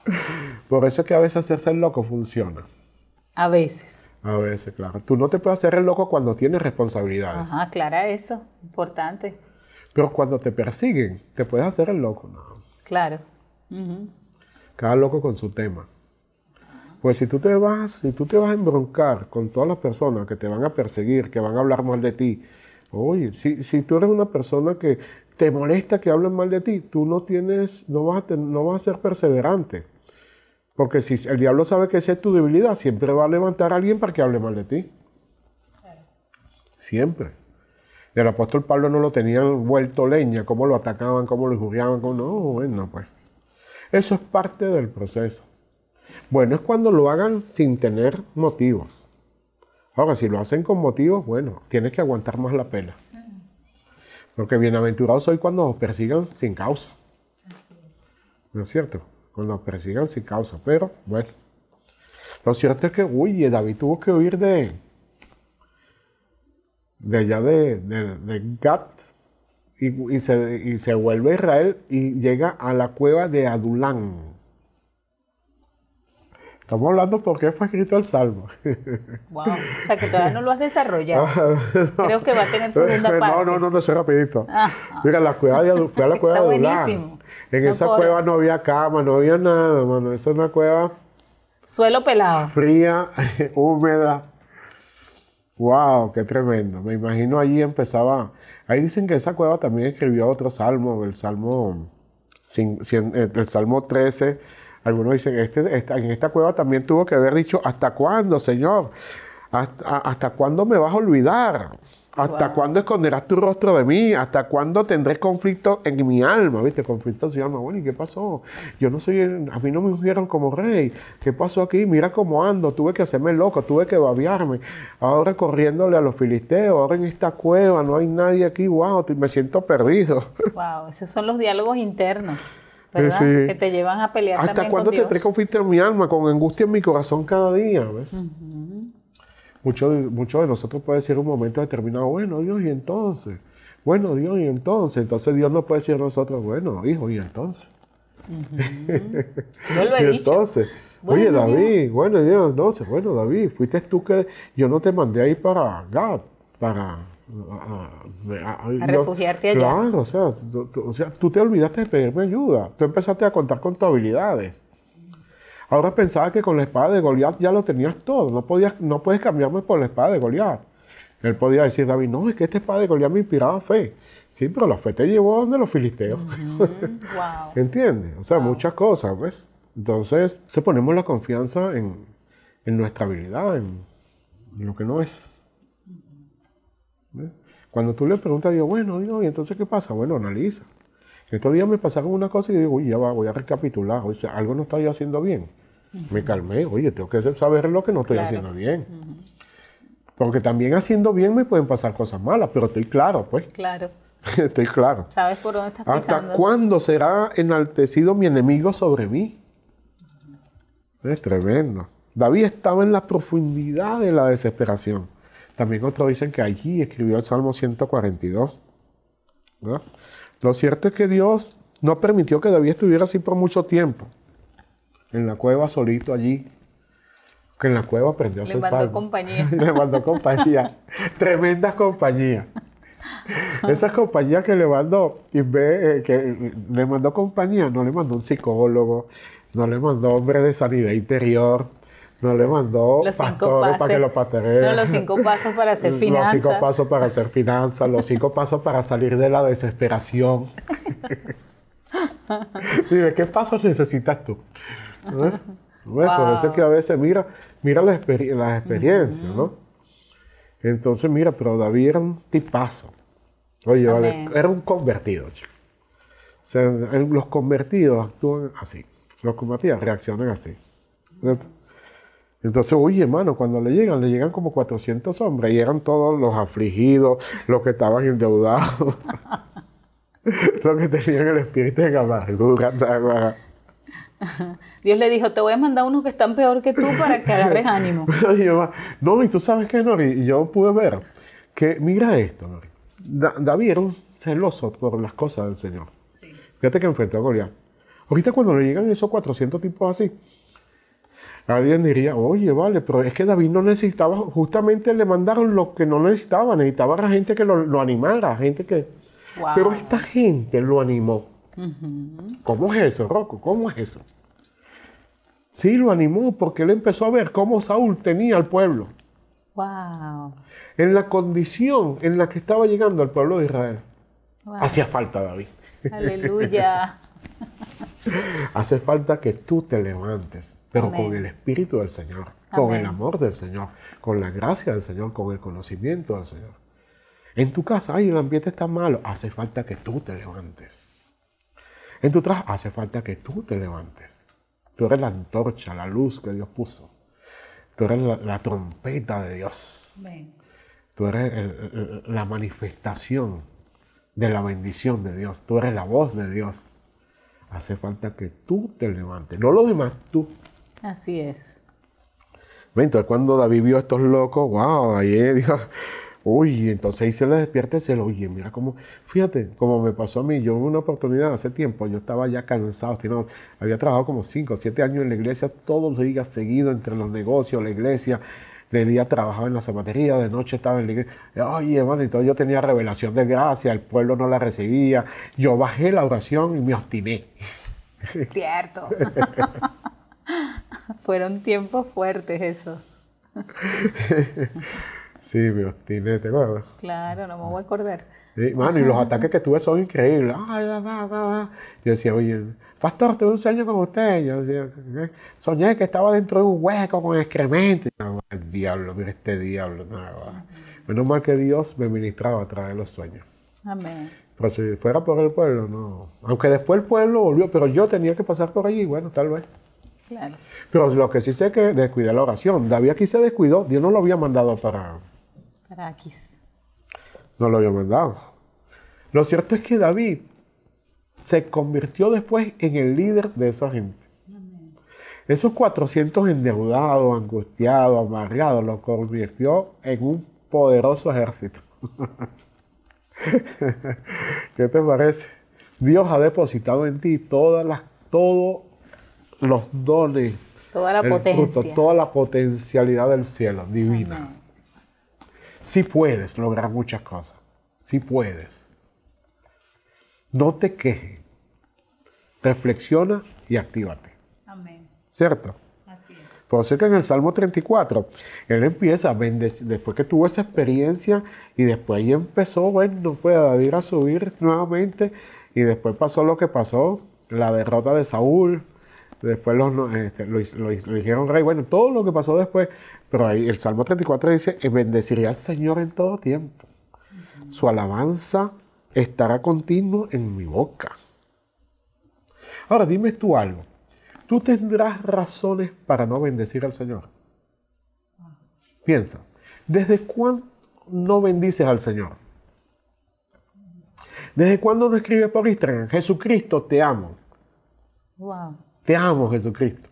A: Por eso es que a veces hacerse el loco funciona. A veces. A veces, claro. Tú no te puedes hacer el loco cuando tienes responsabilidades.
B: Ajá, claro, eso, importante.
A: Pero cuando te persiguen, te puedes hacer el loco, ¿no? Claro. Cada loco con su tema. Pues si tú te vas, si tú te vas a embroncar con todas las personas que te van a perseguir, que van a hablar mal de ti, oye, si, tú eres una persona que te molesta que hablen mal de ti, tú no tienes, no vas a, no vas a ser perseverante. Porque si el diablo sabe que esa es tu debilidad, siempre va a levantar a alguien para que hable mal de ti. Siempre. El apóstol Pablo no lo tenían vuelto leña, cómo lo atacaban, cómo lo injuriaban, cómo no, bueno, pues. Eso es parte del proceso. Bueno es cuando lo hagan sin tener motivos. Ahora, si lo hacen con motivos, bueno, tienes que aguantar más la pena. Porque bienaventurados soy cuando os persigan sin causa. ¿No es cierto? Cuando os persigan sin causa. Pero, bueno, lo cierto es que, uy, David tuvo que huir de, de allá de, de, Gat y, se, y se vuelve a Israel y llega a la cueva de Adulán. Estamos hablando por qué fue escrito el Salmo. Wow,
B: o sea que todavía no lo has desarrollado. Creo que va a tener segunda parte. No, no,
A: no, no, sé rapidito. Ah. Mira, la cueva de, fue la cueva de buenísimo. En esa cueva no había cama, no había nada, mano. Esa es una cueva...
B: Suelo pelado.
A: Fría, húmeda. Wow, qué tremendo. Me imagino allí empezaba... Ahí dicen que esa cueva también escribió otro salmo, el salmo, eh, el salmo 13 algunos dicen, este, en esta cueva también tuvo que haber dicho, ¿hasta cuándo, Señor? ¿Hasta, cuándo me vas a olvidar? ¿Hasta cuándo esconderás tu rostro de mí? ¿Hasta cuándo tendré conflicto en mi alma? ¿Viste? Conflicto en su alma. Bueno, ¿y qué pasó? Yo no soy, a mí no me hicieron como rey. ¿Qué pasó aquí? Mira cómo ando. Tuve que hacerme loco, tuve que babiarme. Ahora corriéndole a los filisteos, ahora en esta cueva, no hay nadie aquí. Wow, me siento perdido.
B: Wow, esos son los diálogos internos.
A: ¿verdad? Que te
B: llevan a pelear. ¿Hasta cuándo te preconfiste
A: en mi alma con angustia en mi corazón cada día? ¿ves? Muchos de nosotros puede decir un momento determinado, bueno Dios, y entonces, bueno Dios, y entonces, entonces Dios no puede decir a nosotros, bueno hijo, y entonces.
B: No
A: lo he entonces, oye David, bueno Dios, entonces, bueno David, fuiste tú que yo no te mandé ahí para para Ah, ah, a, refugiarte allá. Claro, o sea, tú, o sea, tú te olvidaste de pedirme ayuda. Tú empezaste a contar con tus habilidades Ahora pensaba que con la espada de Goliat ya lo tenías todo. No, podías, no puedes cambiarme por la espada de Goliat. Él podía decir, David, no, es que esta espada de Goliat me inspiraba fe. Sí, pero la fe te llevó donde los filisteos. entiende, ¿Entiendes? O sea, muchas cosas, ¿ves? Entonces, se ponemos la confianza en, en nuestra habilidad, en lo que no es cuando tú le preguntas, digo, bueno, ¿y entonces qué pasa? Bueno, analiza. Estos días me pasaron una cosa y digo, uy, ya va, voy a recapitular. O sea, algo no estoy haciendo bien. Me calmé, oye, tengo que saber lo que no estoy haciendo bien. Porque también haciendo bien me pueden pasar cosas malas, pero estoy claro, pues. Claro. estoy claro.
B: ¿Sabes por dónde estás ¿Hasta
A: cuándo será enaltecido mi enemigo sobre mí? Es tremendo. David estaba en la profundidad de la desesperación. También otros dicen que allí escribió el Salmo 142. Lo cierto es que Dios no permitió que David estuviera así por mucho tiempo. En la cueva solito allí. Que en la cueva aprendió Le mandó salmo. compañía. le mandó compañía. Tremendas compañía. Esas compañías que le mandó, y ve, eh, que le mandó compañía, no le mandó un psicólogo, no le mandó hombre de sanidad interior, no le mandó los para que lo pastoreen. los cinco
B: pasos para hacer finanzas. Los cinco pasos
A: para hacer finanzas, los cinco pasos para salir de la desesperación. Dime, ¿qué pasos necesitas tú? ¿Eh? por eso es que a veces mira, mira las, experiencias, ¿no? Entonces, mira, pero David era un tipazo. Oye, era un convertido, chico. los convertidos actúan así. Los convertidos reaccionan así. Entonces, oye, hermano, cuando le llegan, le llegan como 400 hombres y eran todos los afligidos, los que estaban endeudados, los que tenían el espíritu de amargura.
B: Dios le dijo, te voy a mandar unos que están peor que tú para que agarres ánimo.
A: no, y tú sabes que, Nori, yo pude ver que, mira esto, Nori, David era un celoso por las cosas del Señor. Fíjate que enfrentó a Goliat. Ahorita cuando le llegan esos 400 tipos así, Alguien diría, oye, vale, pero es que David no necesitaba, justamente le mandaron lo que no necesitaba, necesitaba gente que lo, lo animara, gente que... Pero esta gente lo animó. ¿Cómo es eso, Rocco? ¿Cómo es eso? Sí, lo animó porque él empezó a ver cómo Saúl tenía al pueblo.
B: Wow.
A: En la condición en la que estaba llegando al pueblo de Israel. Hacía falta David. Aleluya. Hace falta que tú te levantes, pero con el Espíritu del Señor, con el amor del Señor, con la gracia del Señor, con el conocimiento del Señor. En tu casa, ay, el ambiente está malo, hace falta que tú te levantes. En tu trabajo, hace falta que tú te levantes. Tú eres la antorcha, la luz que Dios puso. Tú eres la, trompeta de Dios. Tú eres la manifestación de la bendición de Dios. Tú eres la voz de Dios. Hace falta que tú te levantes, no los demás, tú.
B: Así es.
A: Entonces, cuando David vio a estos locos, wow, ahí eh, dijo, uy, entonces ahí se le despierta y se lo oye, mira cómo, fíjate, como me pasó a mí, yo una oportunidad hace tiempo, yo estaba ya cansado, había trabajado como 5 o 7 años en la iglesia, todos los días seguido entre los negocios, la iglesia, de día trabajaba en la zapatería, de noche estaba en la iglesia. Oye, hermano, y todo, yo tenía revelación de gracia, el pueblo no la recibía. Yo bajé la oración y me obstiné.
B: Cierto. Fueron tiempos fuertes esos.
A: sí, me obstiné, ¿te acuerdas?
B: Claro, no me voy a acordar.
A: y los ataques que tuve son increíbles. Yo decía, oye, Pastor, tuve un sueño con usted. Yo, soñé que estaba dentro de un hueco con excrementos. el diablo, mira este diablo. menos mal que Dios me ministraba a través de los sueños. Amén. Pero pues si fuera por el pueblo, no. Aunque después el pueblo volvió, pero yo tenía que pasar por allí, bueno, tal vez. Claro. Pero lo que sí sé es que descuidé la oración. David aquí se descuidó, Dios no lo había mandado para... Para aquí. No lo había mandado. Lo cierto es que David se convirtió después en el líder de esa gente. Esos 400 endeudados, angustiados, amargados, lo convirtió en un poderoso ejército. ¿Qué te parece? Dios ha depositado en ti todas las, todos los dones,
B: toda la, potencia. toda
A: la potencialidad del cielo divina. Si puedes lograr muchas cosas, si puedes no te quejes. Reflexiona y actívate. Amén. ¿Cierto? Así es. Por eso que en el Salmo 34, él empieza a bendecir, después que tuvo esa experiencia y después ahí empezó, bueno, puede David a subir nuevamente y después pasó lo que pasó, la derrota de Saúl, después los, este, lo, lo, rey, bueno, todo lo que pasó después, pero ahí el Salmo 34 dice, bendeciré al Señor en todo tiempo. Su alabanza estará continuo en mi boca. Ahora dime tú algo. ¿Tú tendrás razones para no bendecir al Señor? Piensa, ¿desde cuándo no bendices al Señor? ¿Desde cuándo no escribes por Instagram? Jesucristo, te amo. Te amo, Jesucristo.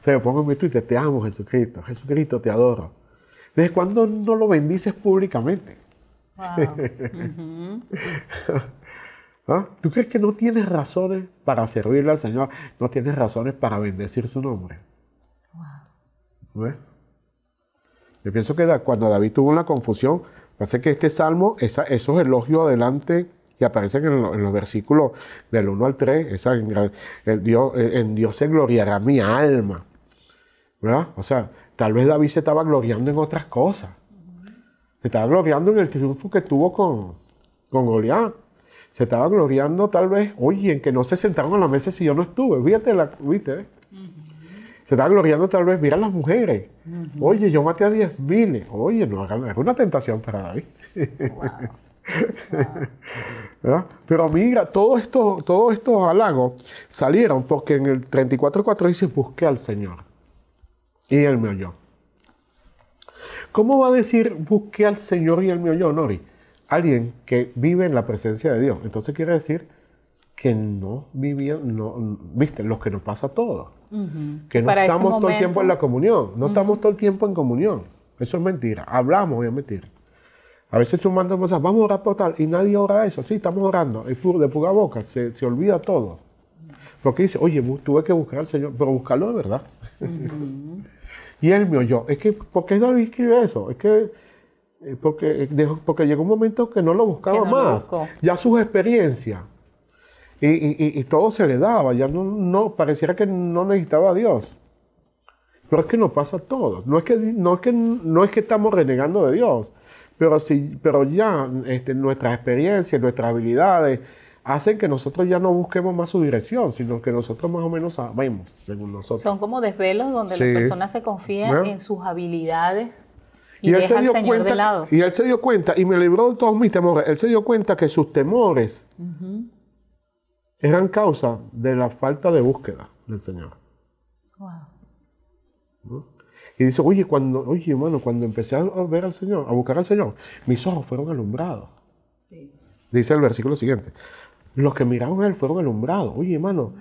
A: O sea, pongo en mi Twitter, te amo, Jesucristo. Jesucristo, te adoro. ¿Desde cuándo no lo bendices públicamente? ¿Ah? ¿Tú crees que no tienes razones para servirle al Señor? No tienes razones para bendecir su nombre. Yo pienso que cuando David tuvo una confusión, parece que este salmo, esos elogios adelante que aparecen en, los versículos del 1 al 3, en, Dios, eh, en Dios se gloriará mi alma. ¿Verdad? O sea, tal vez David se estaba gloriando en otras cosas. Se estaba gloriando en el triunfo que tuvo con, con Goliat. Se estaba gloriando tal vez, oye, en que no se sentaron a la mesa si yo no estuve. Fíjate, la, ¿viste? Se estaba gloriando tal vez, mira las mujeres. Oye, yo maté a 10.000. miles. Oye, no, es una tentación para David. ¿Ah? Pero mira, todos estos, todos estos halagos salieron porque en el 34.4 dice, busqué al Señor. Y él me oyó. ¿Cómo va a decir busque al Señor y al mío yo, Nori? Alguien que vive en la presencia de Dios. Entonces quiere decir que no vivía, no, viste, los que nos pasa todo Que no estamos todo el tiempo en la comunión, no estamos todo el tiempo en comunión. Eso es mentira. Hablamos voy a mentir. A veces sumando cosas, vamos a orar por tal, y nadie ora eso. Sí, estamos orando, y de puga boca, se, olvida todo. Porque dice, oye, tuve que buscar al Señor, pero buscarlo de verdad. Y él me oyó. Es que, ¿por qué David escribe eso? Es que, eh, porque, eh, porque llegó un momento que no lo buscaba más. ya sus experiencias. Y, todo se le daba. Ya no, no, pareciera que no necesitaba a Dios. Pero es que nos pasa a todos. No es que, no que, no es que estamos renegando de Dios. Pero, si, pero ya este, nuestras experiencias, nuestras habilidades, hacen que nosotros ya no busquemos más su dirección, sino que nosotros más o menos sabemos, según nosotros.
B: Son como desvelos donde las personas se confían ¿Eh? en sus habilidades
A: y, y él se cuenta, de Y él se dio cuenta, y me libró de todos mis temores, él se dio cuenta que sus temores eran causa de la falta de búsqueda del Señor.
B: Wow.
A: Y dice, oye, cuando, oye, cuando empecé a ver al Señor, a buscar al Señor, mis ojos fueron alumbrados. Dice el versículo siguiente. Los que miraron a él fueron alumbrados. Oye, hermano,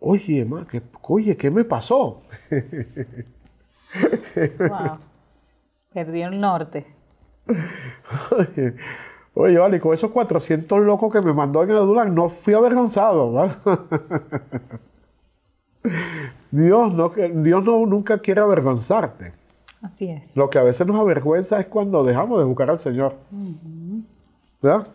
A: oye, hermano, oye, ¿qué me pasó? wow.
B: Perdió el norte.
A: Oye, oye, vale, con esos 400 locos que me mandó en el no fui avergonzado. Dios, no, Dios no, nunca quiere avergonzarte. Así es. Lo que a veces nos avergüenza es cuando dejamos de buscar al Señor. ¿Verdad?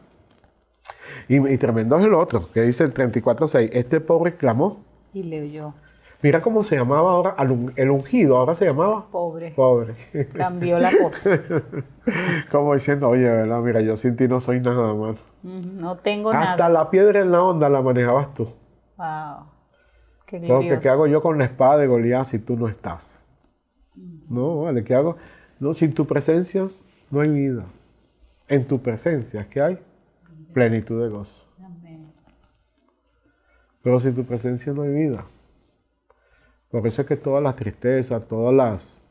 A: Y, tremendo es el otro, que dice el 34.6, este pobre clamó.
B: Y le oyó.
A: Mira cómo se llamaba ahora el ungido, ahora se llamaba pobre. Pobre. Cambió la cosa. Como diciendo, oye, ¿verdad? Mira, yo sin ti no soy nada más.
B: No tengo nada. Hasta
A: la piedra en la onda la manejabas tú.
B: Wow. Qué glorioso. ¿qué hago
A: yo con la espada de Goliat si tú no estás? No, vale, ¿qué hago? No, sin tu presencia no hay vida. En tu presencia, ¿qué hay? plenitud de gozo. Pero sin tu presencia no hay vida. Por eso es que todas las tristezas, todas las,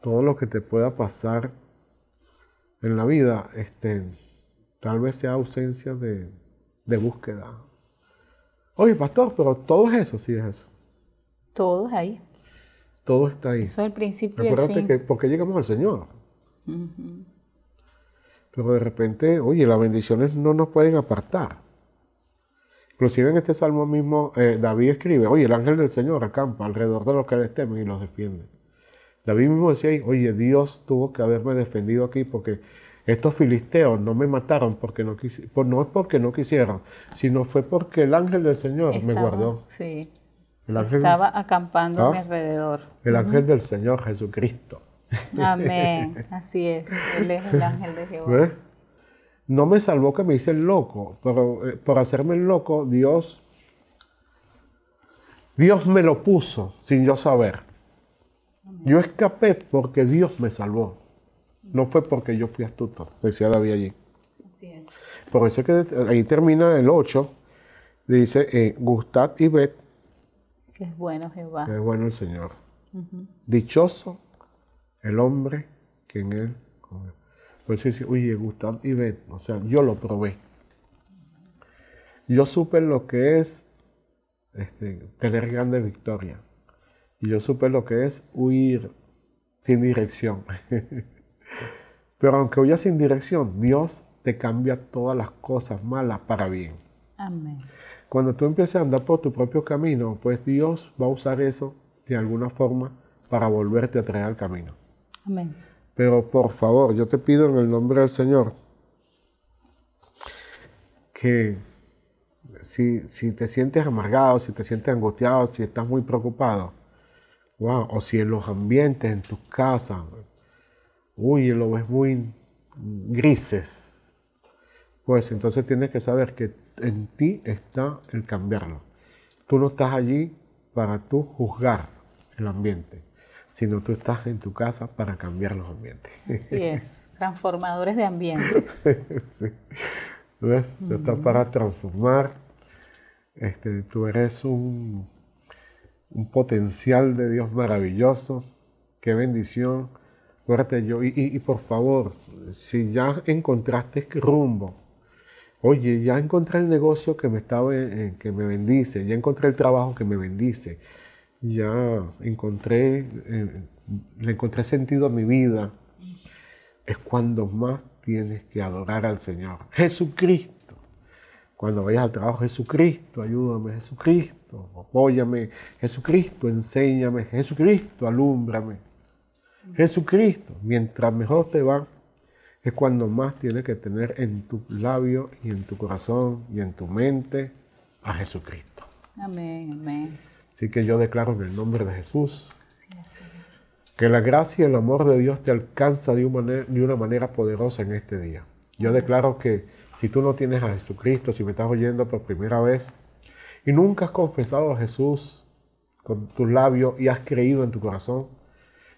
A: todo lo que te pueda pasar en la vida, este, tal vez sea ausencia de, de búsqueda. Oye, pastor, pero todo es eso, sí es eso.
B: Todo es ahí.
A: Todo está ahí. Eso es el
B: principio. Acuérdate y el fin.
A: que porque llegamos al Señor. Pero de repente, oye, las bendiciones no nos pueden apartar. Inclusive en este salmo mismo, eh, David escribe, oye, el ángel del Señor acampa alrededor de los que les temen y los defiende. David mismo decía, oye, Dios tuvo que haberme defendido aquí porque estos filisteos no me mataron porque no, por, no es porque no quisieron, sino fue porque el ángel del Señor me guardó. Sí. El estaba
B: acampando a mi ¿Ah? alrededor. El ángel del
A: Señor Jesucristo. Amén.
B: Así es. Él es el ángel de Jehová.
A: No me salvó que me hice el loco, pero eh, por hacerme el loco, Dios, Dios me lo puso sin yo saber. Yo escapé porque Dios me salvó. No fue porque yo fui astuto, decía David allí. Por eso que ahí termina el 8, dice, eh, gustad y ved.
B: Que es bueno Jehová. Que
A: es bueno el Señor. Dichoso el hombre que en él pues Por eso dice, oye, gustad y ve, o sea, yo lo probé. Yo supe lo que es este, tener grande victoria. Y yo supe lo que es huir sin dirección. Pero aunque huyas sin dirección, Dios te cambia todas las cosas malas para bien. Amén. Cuando tú empieces a andar por tu propio camino, pues Dios va a usar eso de alguna forma para volverte a traer al camino. Pero por favor, yo te pido en el nombre del Señor que si, si, te sientes amargado, si te sientes angustiado, si estás muy preocupado, o si en los ambientes, en tus casas, uy, lo ves muy grises, pues entonces tienes que saber que en ti está el cambiarlo. Tú no estás allí para tú juzgar el ambiente sino tú estás en tu casa para cambiar los ambientes. Así
B: es, transformadores de ambientes.
A: Tú estás para transformar. Este, tú eres un, un, potencial de Dios maravilloso. Qué bendición. Fuerte yo. Y, por favor, si ya encontraste este rumbo, oye, ya encontré el negocio que me, estaba, eh, que me bendice, ya encontré el trabajo que me bendice, ya encontré, eh, le encontré sentido a mi vida, es cuando más tienes que adorar al Señor. Jesucristo. Cuando vayas al trabajo, Jesucristo, ayúdame, Jesucristo, apóyame, Jesucristo, enséñame, Jesucristo, alúmbrame. Jesucristo, mientras mejor te va, es cuando más tienes que tener en tu labio y en tu corazón y en tu mente a Jesucristo.
B: Amén, amén.
A: Así que yo declaro en el nombre de Jesús que la gracia y el amor de Dios te alcanza de una manera poderosa en este día. Yo declaro que si tú no tienes a Jesucristo, si me estás oyendo por primera vez y nunca has confesado a Jesús con tus labios y has creído en tu corazón,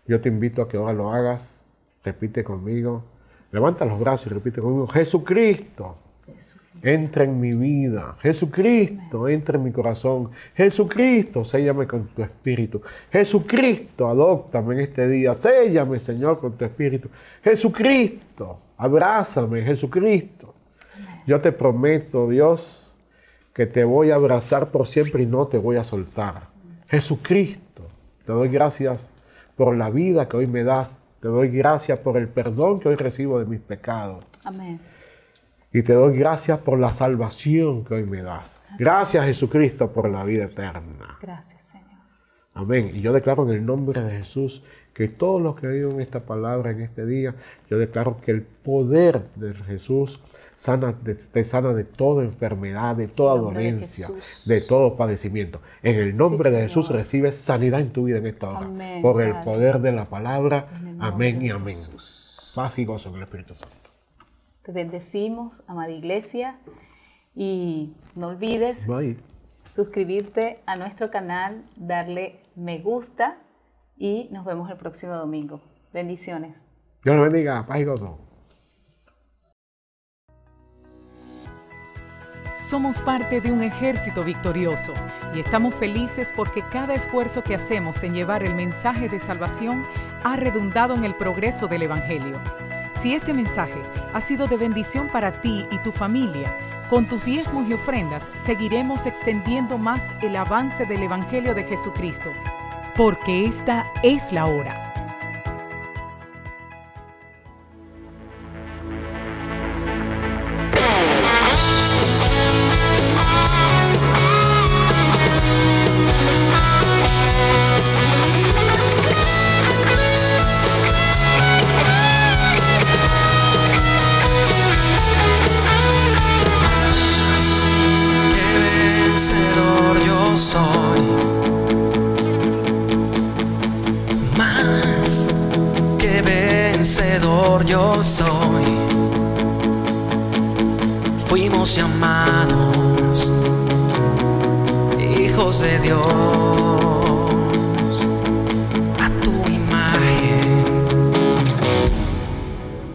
A: yo te invito a que ahora lo hagas. Repite conmigo. Levanta los brazos y repite conmigo. Jesucristo, Entra en mi vida. Jesucristo, entra en mi corazón. Jesucristo, séllame con tu espíritu. Jesucristo, adóptame en este día. Séllame, Señor, con tu espíritu. Jesucristo, abrázame, Jesucristo. Yo te prometo, Dios, que te voy a abrazar por siempre y no te voy a soltar. Jesucristo, te doy gracias por la vida que hoy me das. Te doy gracias por el perdón que hoy recibo de mis pecados. Amén. Y te doy gracias por la salvación que hoy me das. Gracias Jesucristo por la vida eterna.
B: Gracias Señor.
A: Amén. Y yo declaro en el nombre de Jesús que todos los que oído esta palabra, en este día, yo declaro que el poder de Jesús te sana de toda enfermedad, de toda dolencia, de, todo padecimiento. En el nombre de Jesús recibes sanidad en tu vida en esta hora. por el poder de la palabra. Amén y amén. Paz y gozo en el Espíritu Santo.
B: Te bendecimos, amada iglesia. Y no olvides suscribirte a nuestro canal, darle me gusta y nos vemos el próximo domingo. Bendiciones.
A: Dios nos bendiga. Paz y gozo.
B: Somos parte de un ejército victorioso y estamos felices porque cada esfuerzo que hacemos en llevar el mensaje de salvación ha redundado en el progreso del Evangelio. Si este mensaje ha sido de bendición para ti y tu familia, con tus diezmos y ofrendas seguiremos extendiendo más el avance del Evangelio de Jesucristo, porque esta es la hora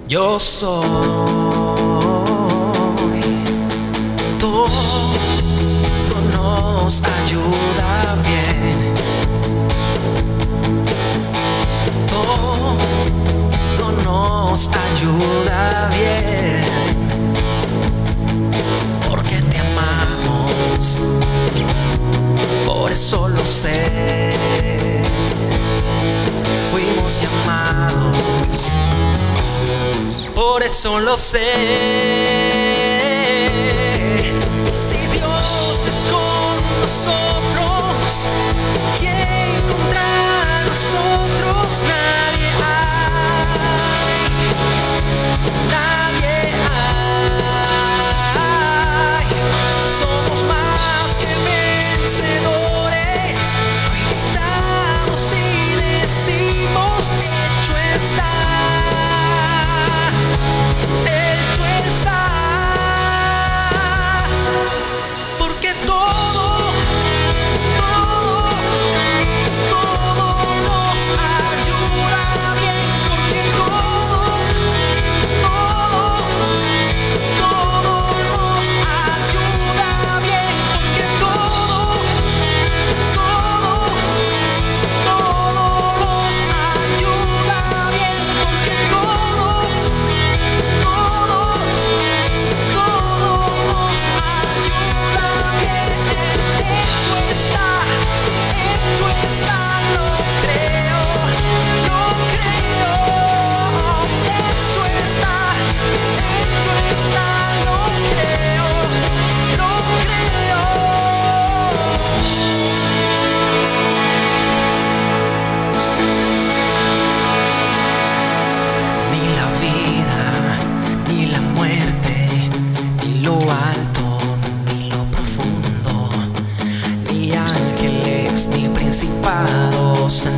B: Yo soy todo
A: nos ayuda bien. Todo nos ayuda bien. Porque te
B: amamos. Por eso lo sé. Fuimos llamados por eso lo sé. Si
A: Dios es con nosotros.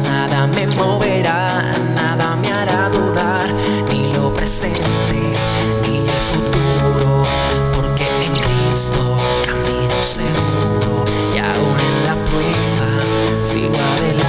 B: nada me moverá, nada me hará dudar, ni lo presente, ni el futuro, porque en Cristo camino seguro y aún en la prueba sigo adelante.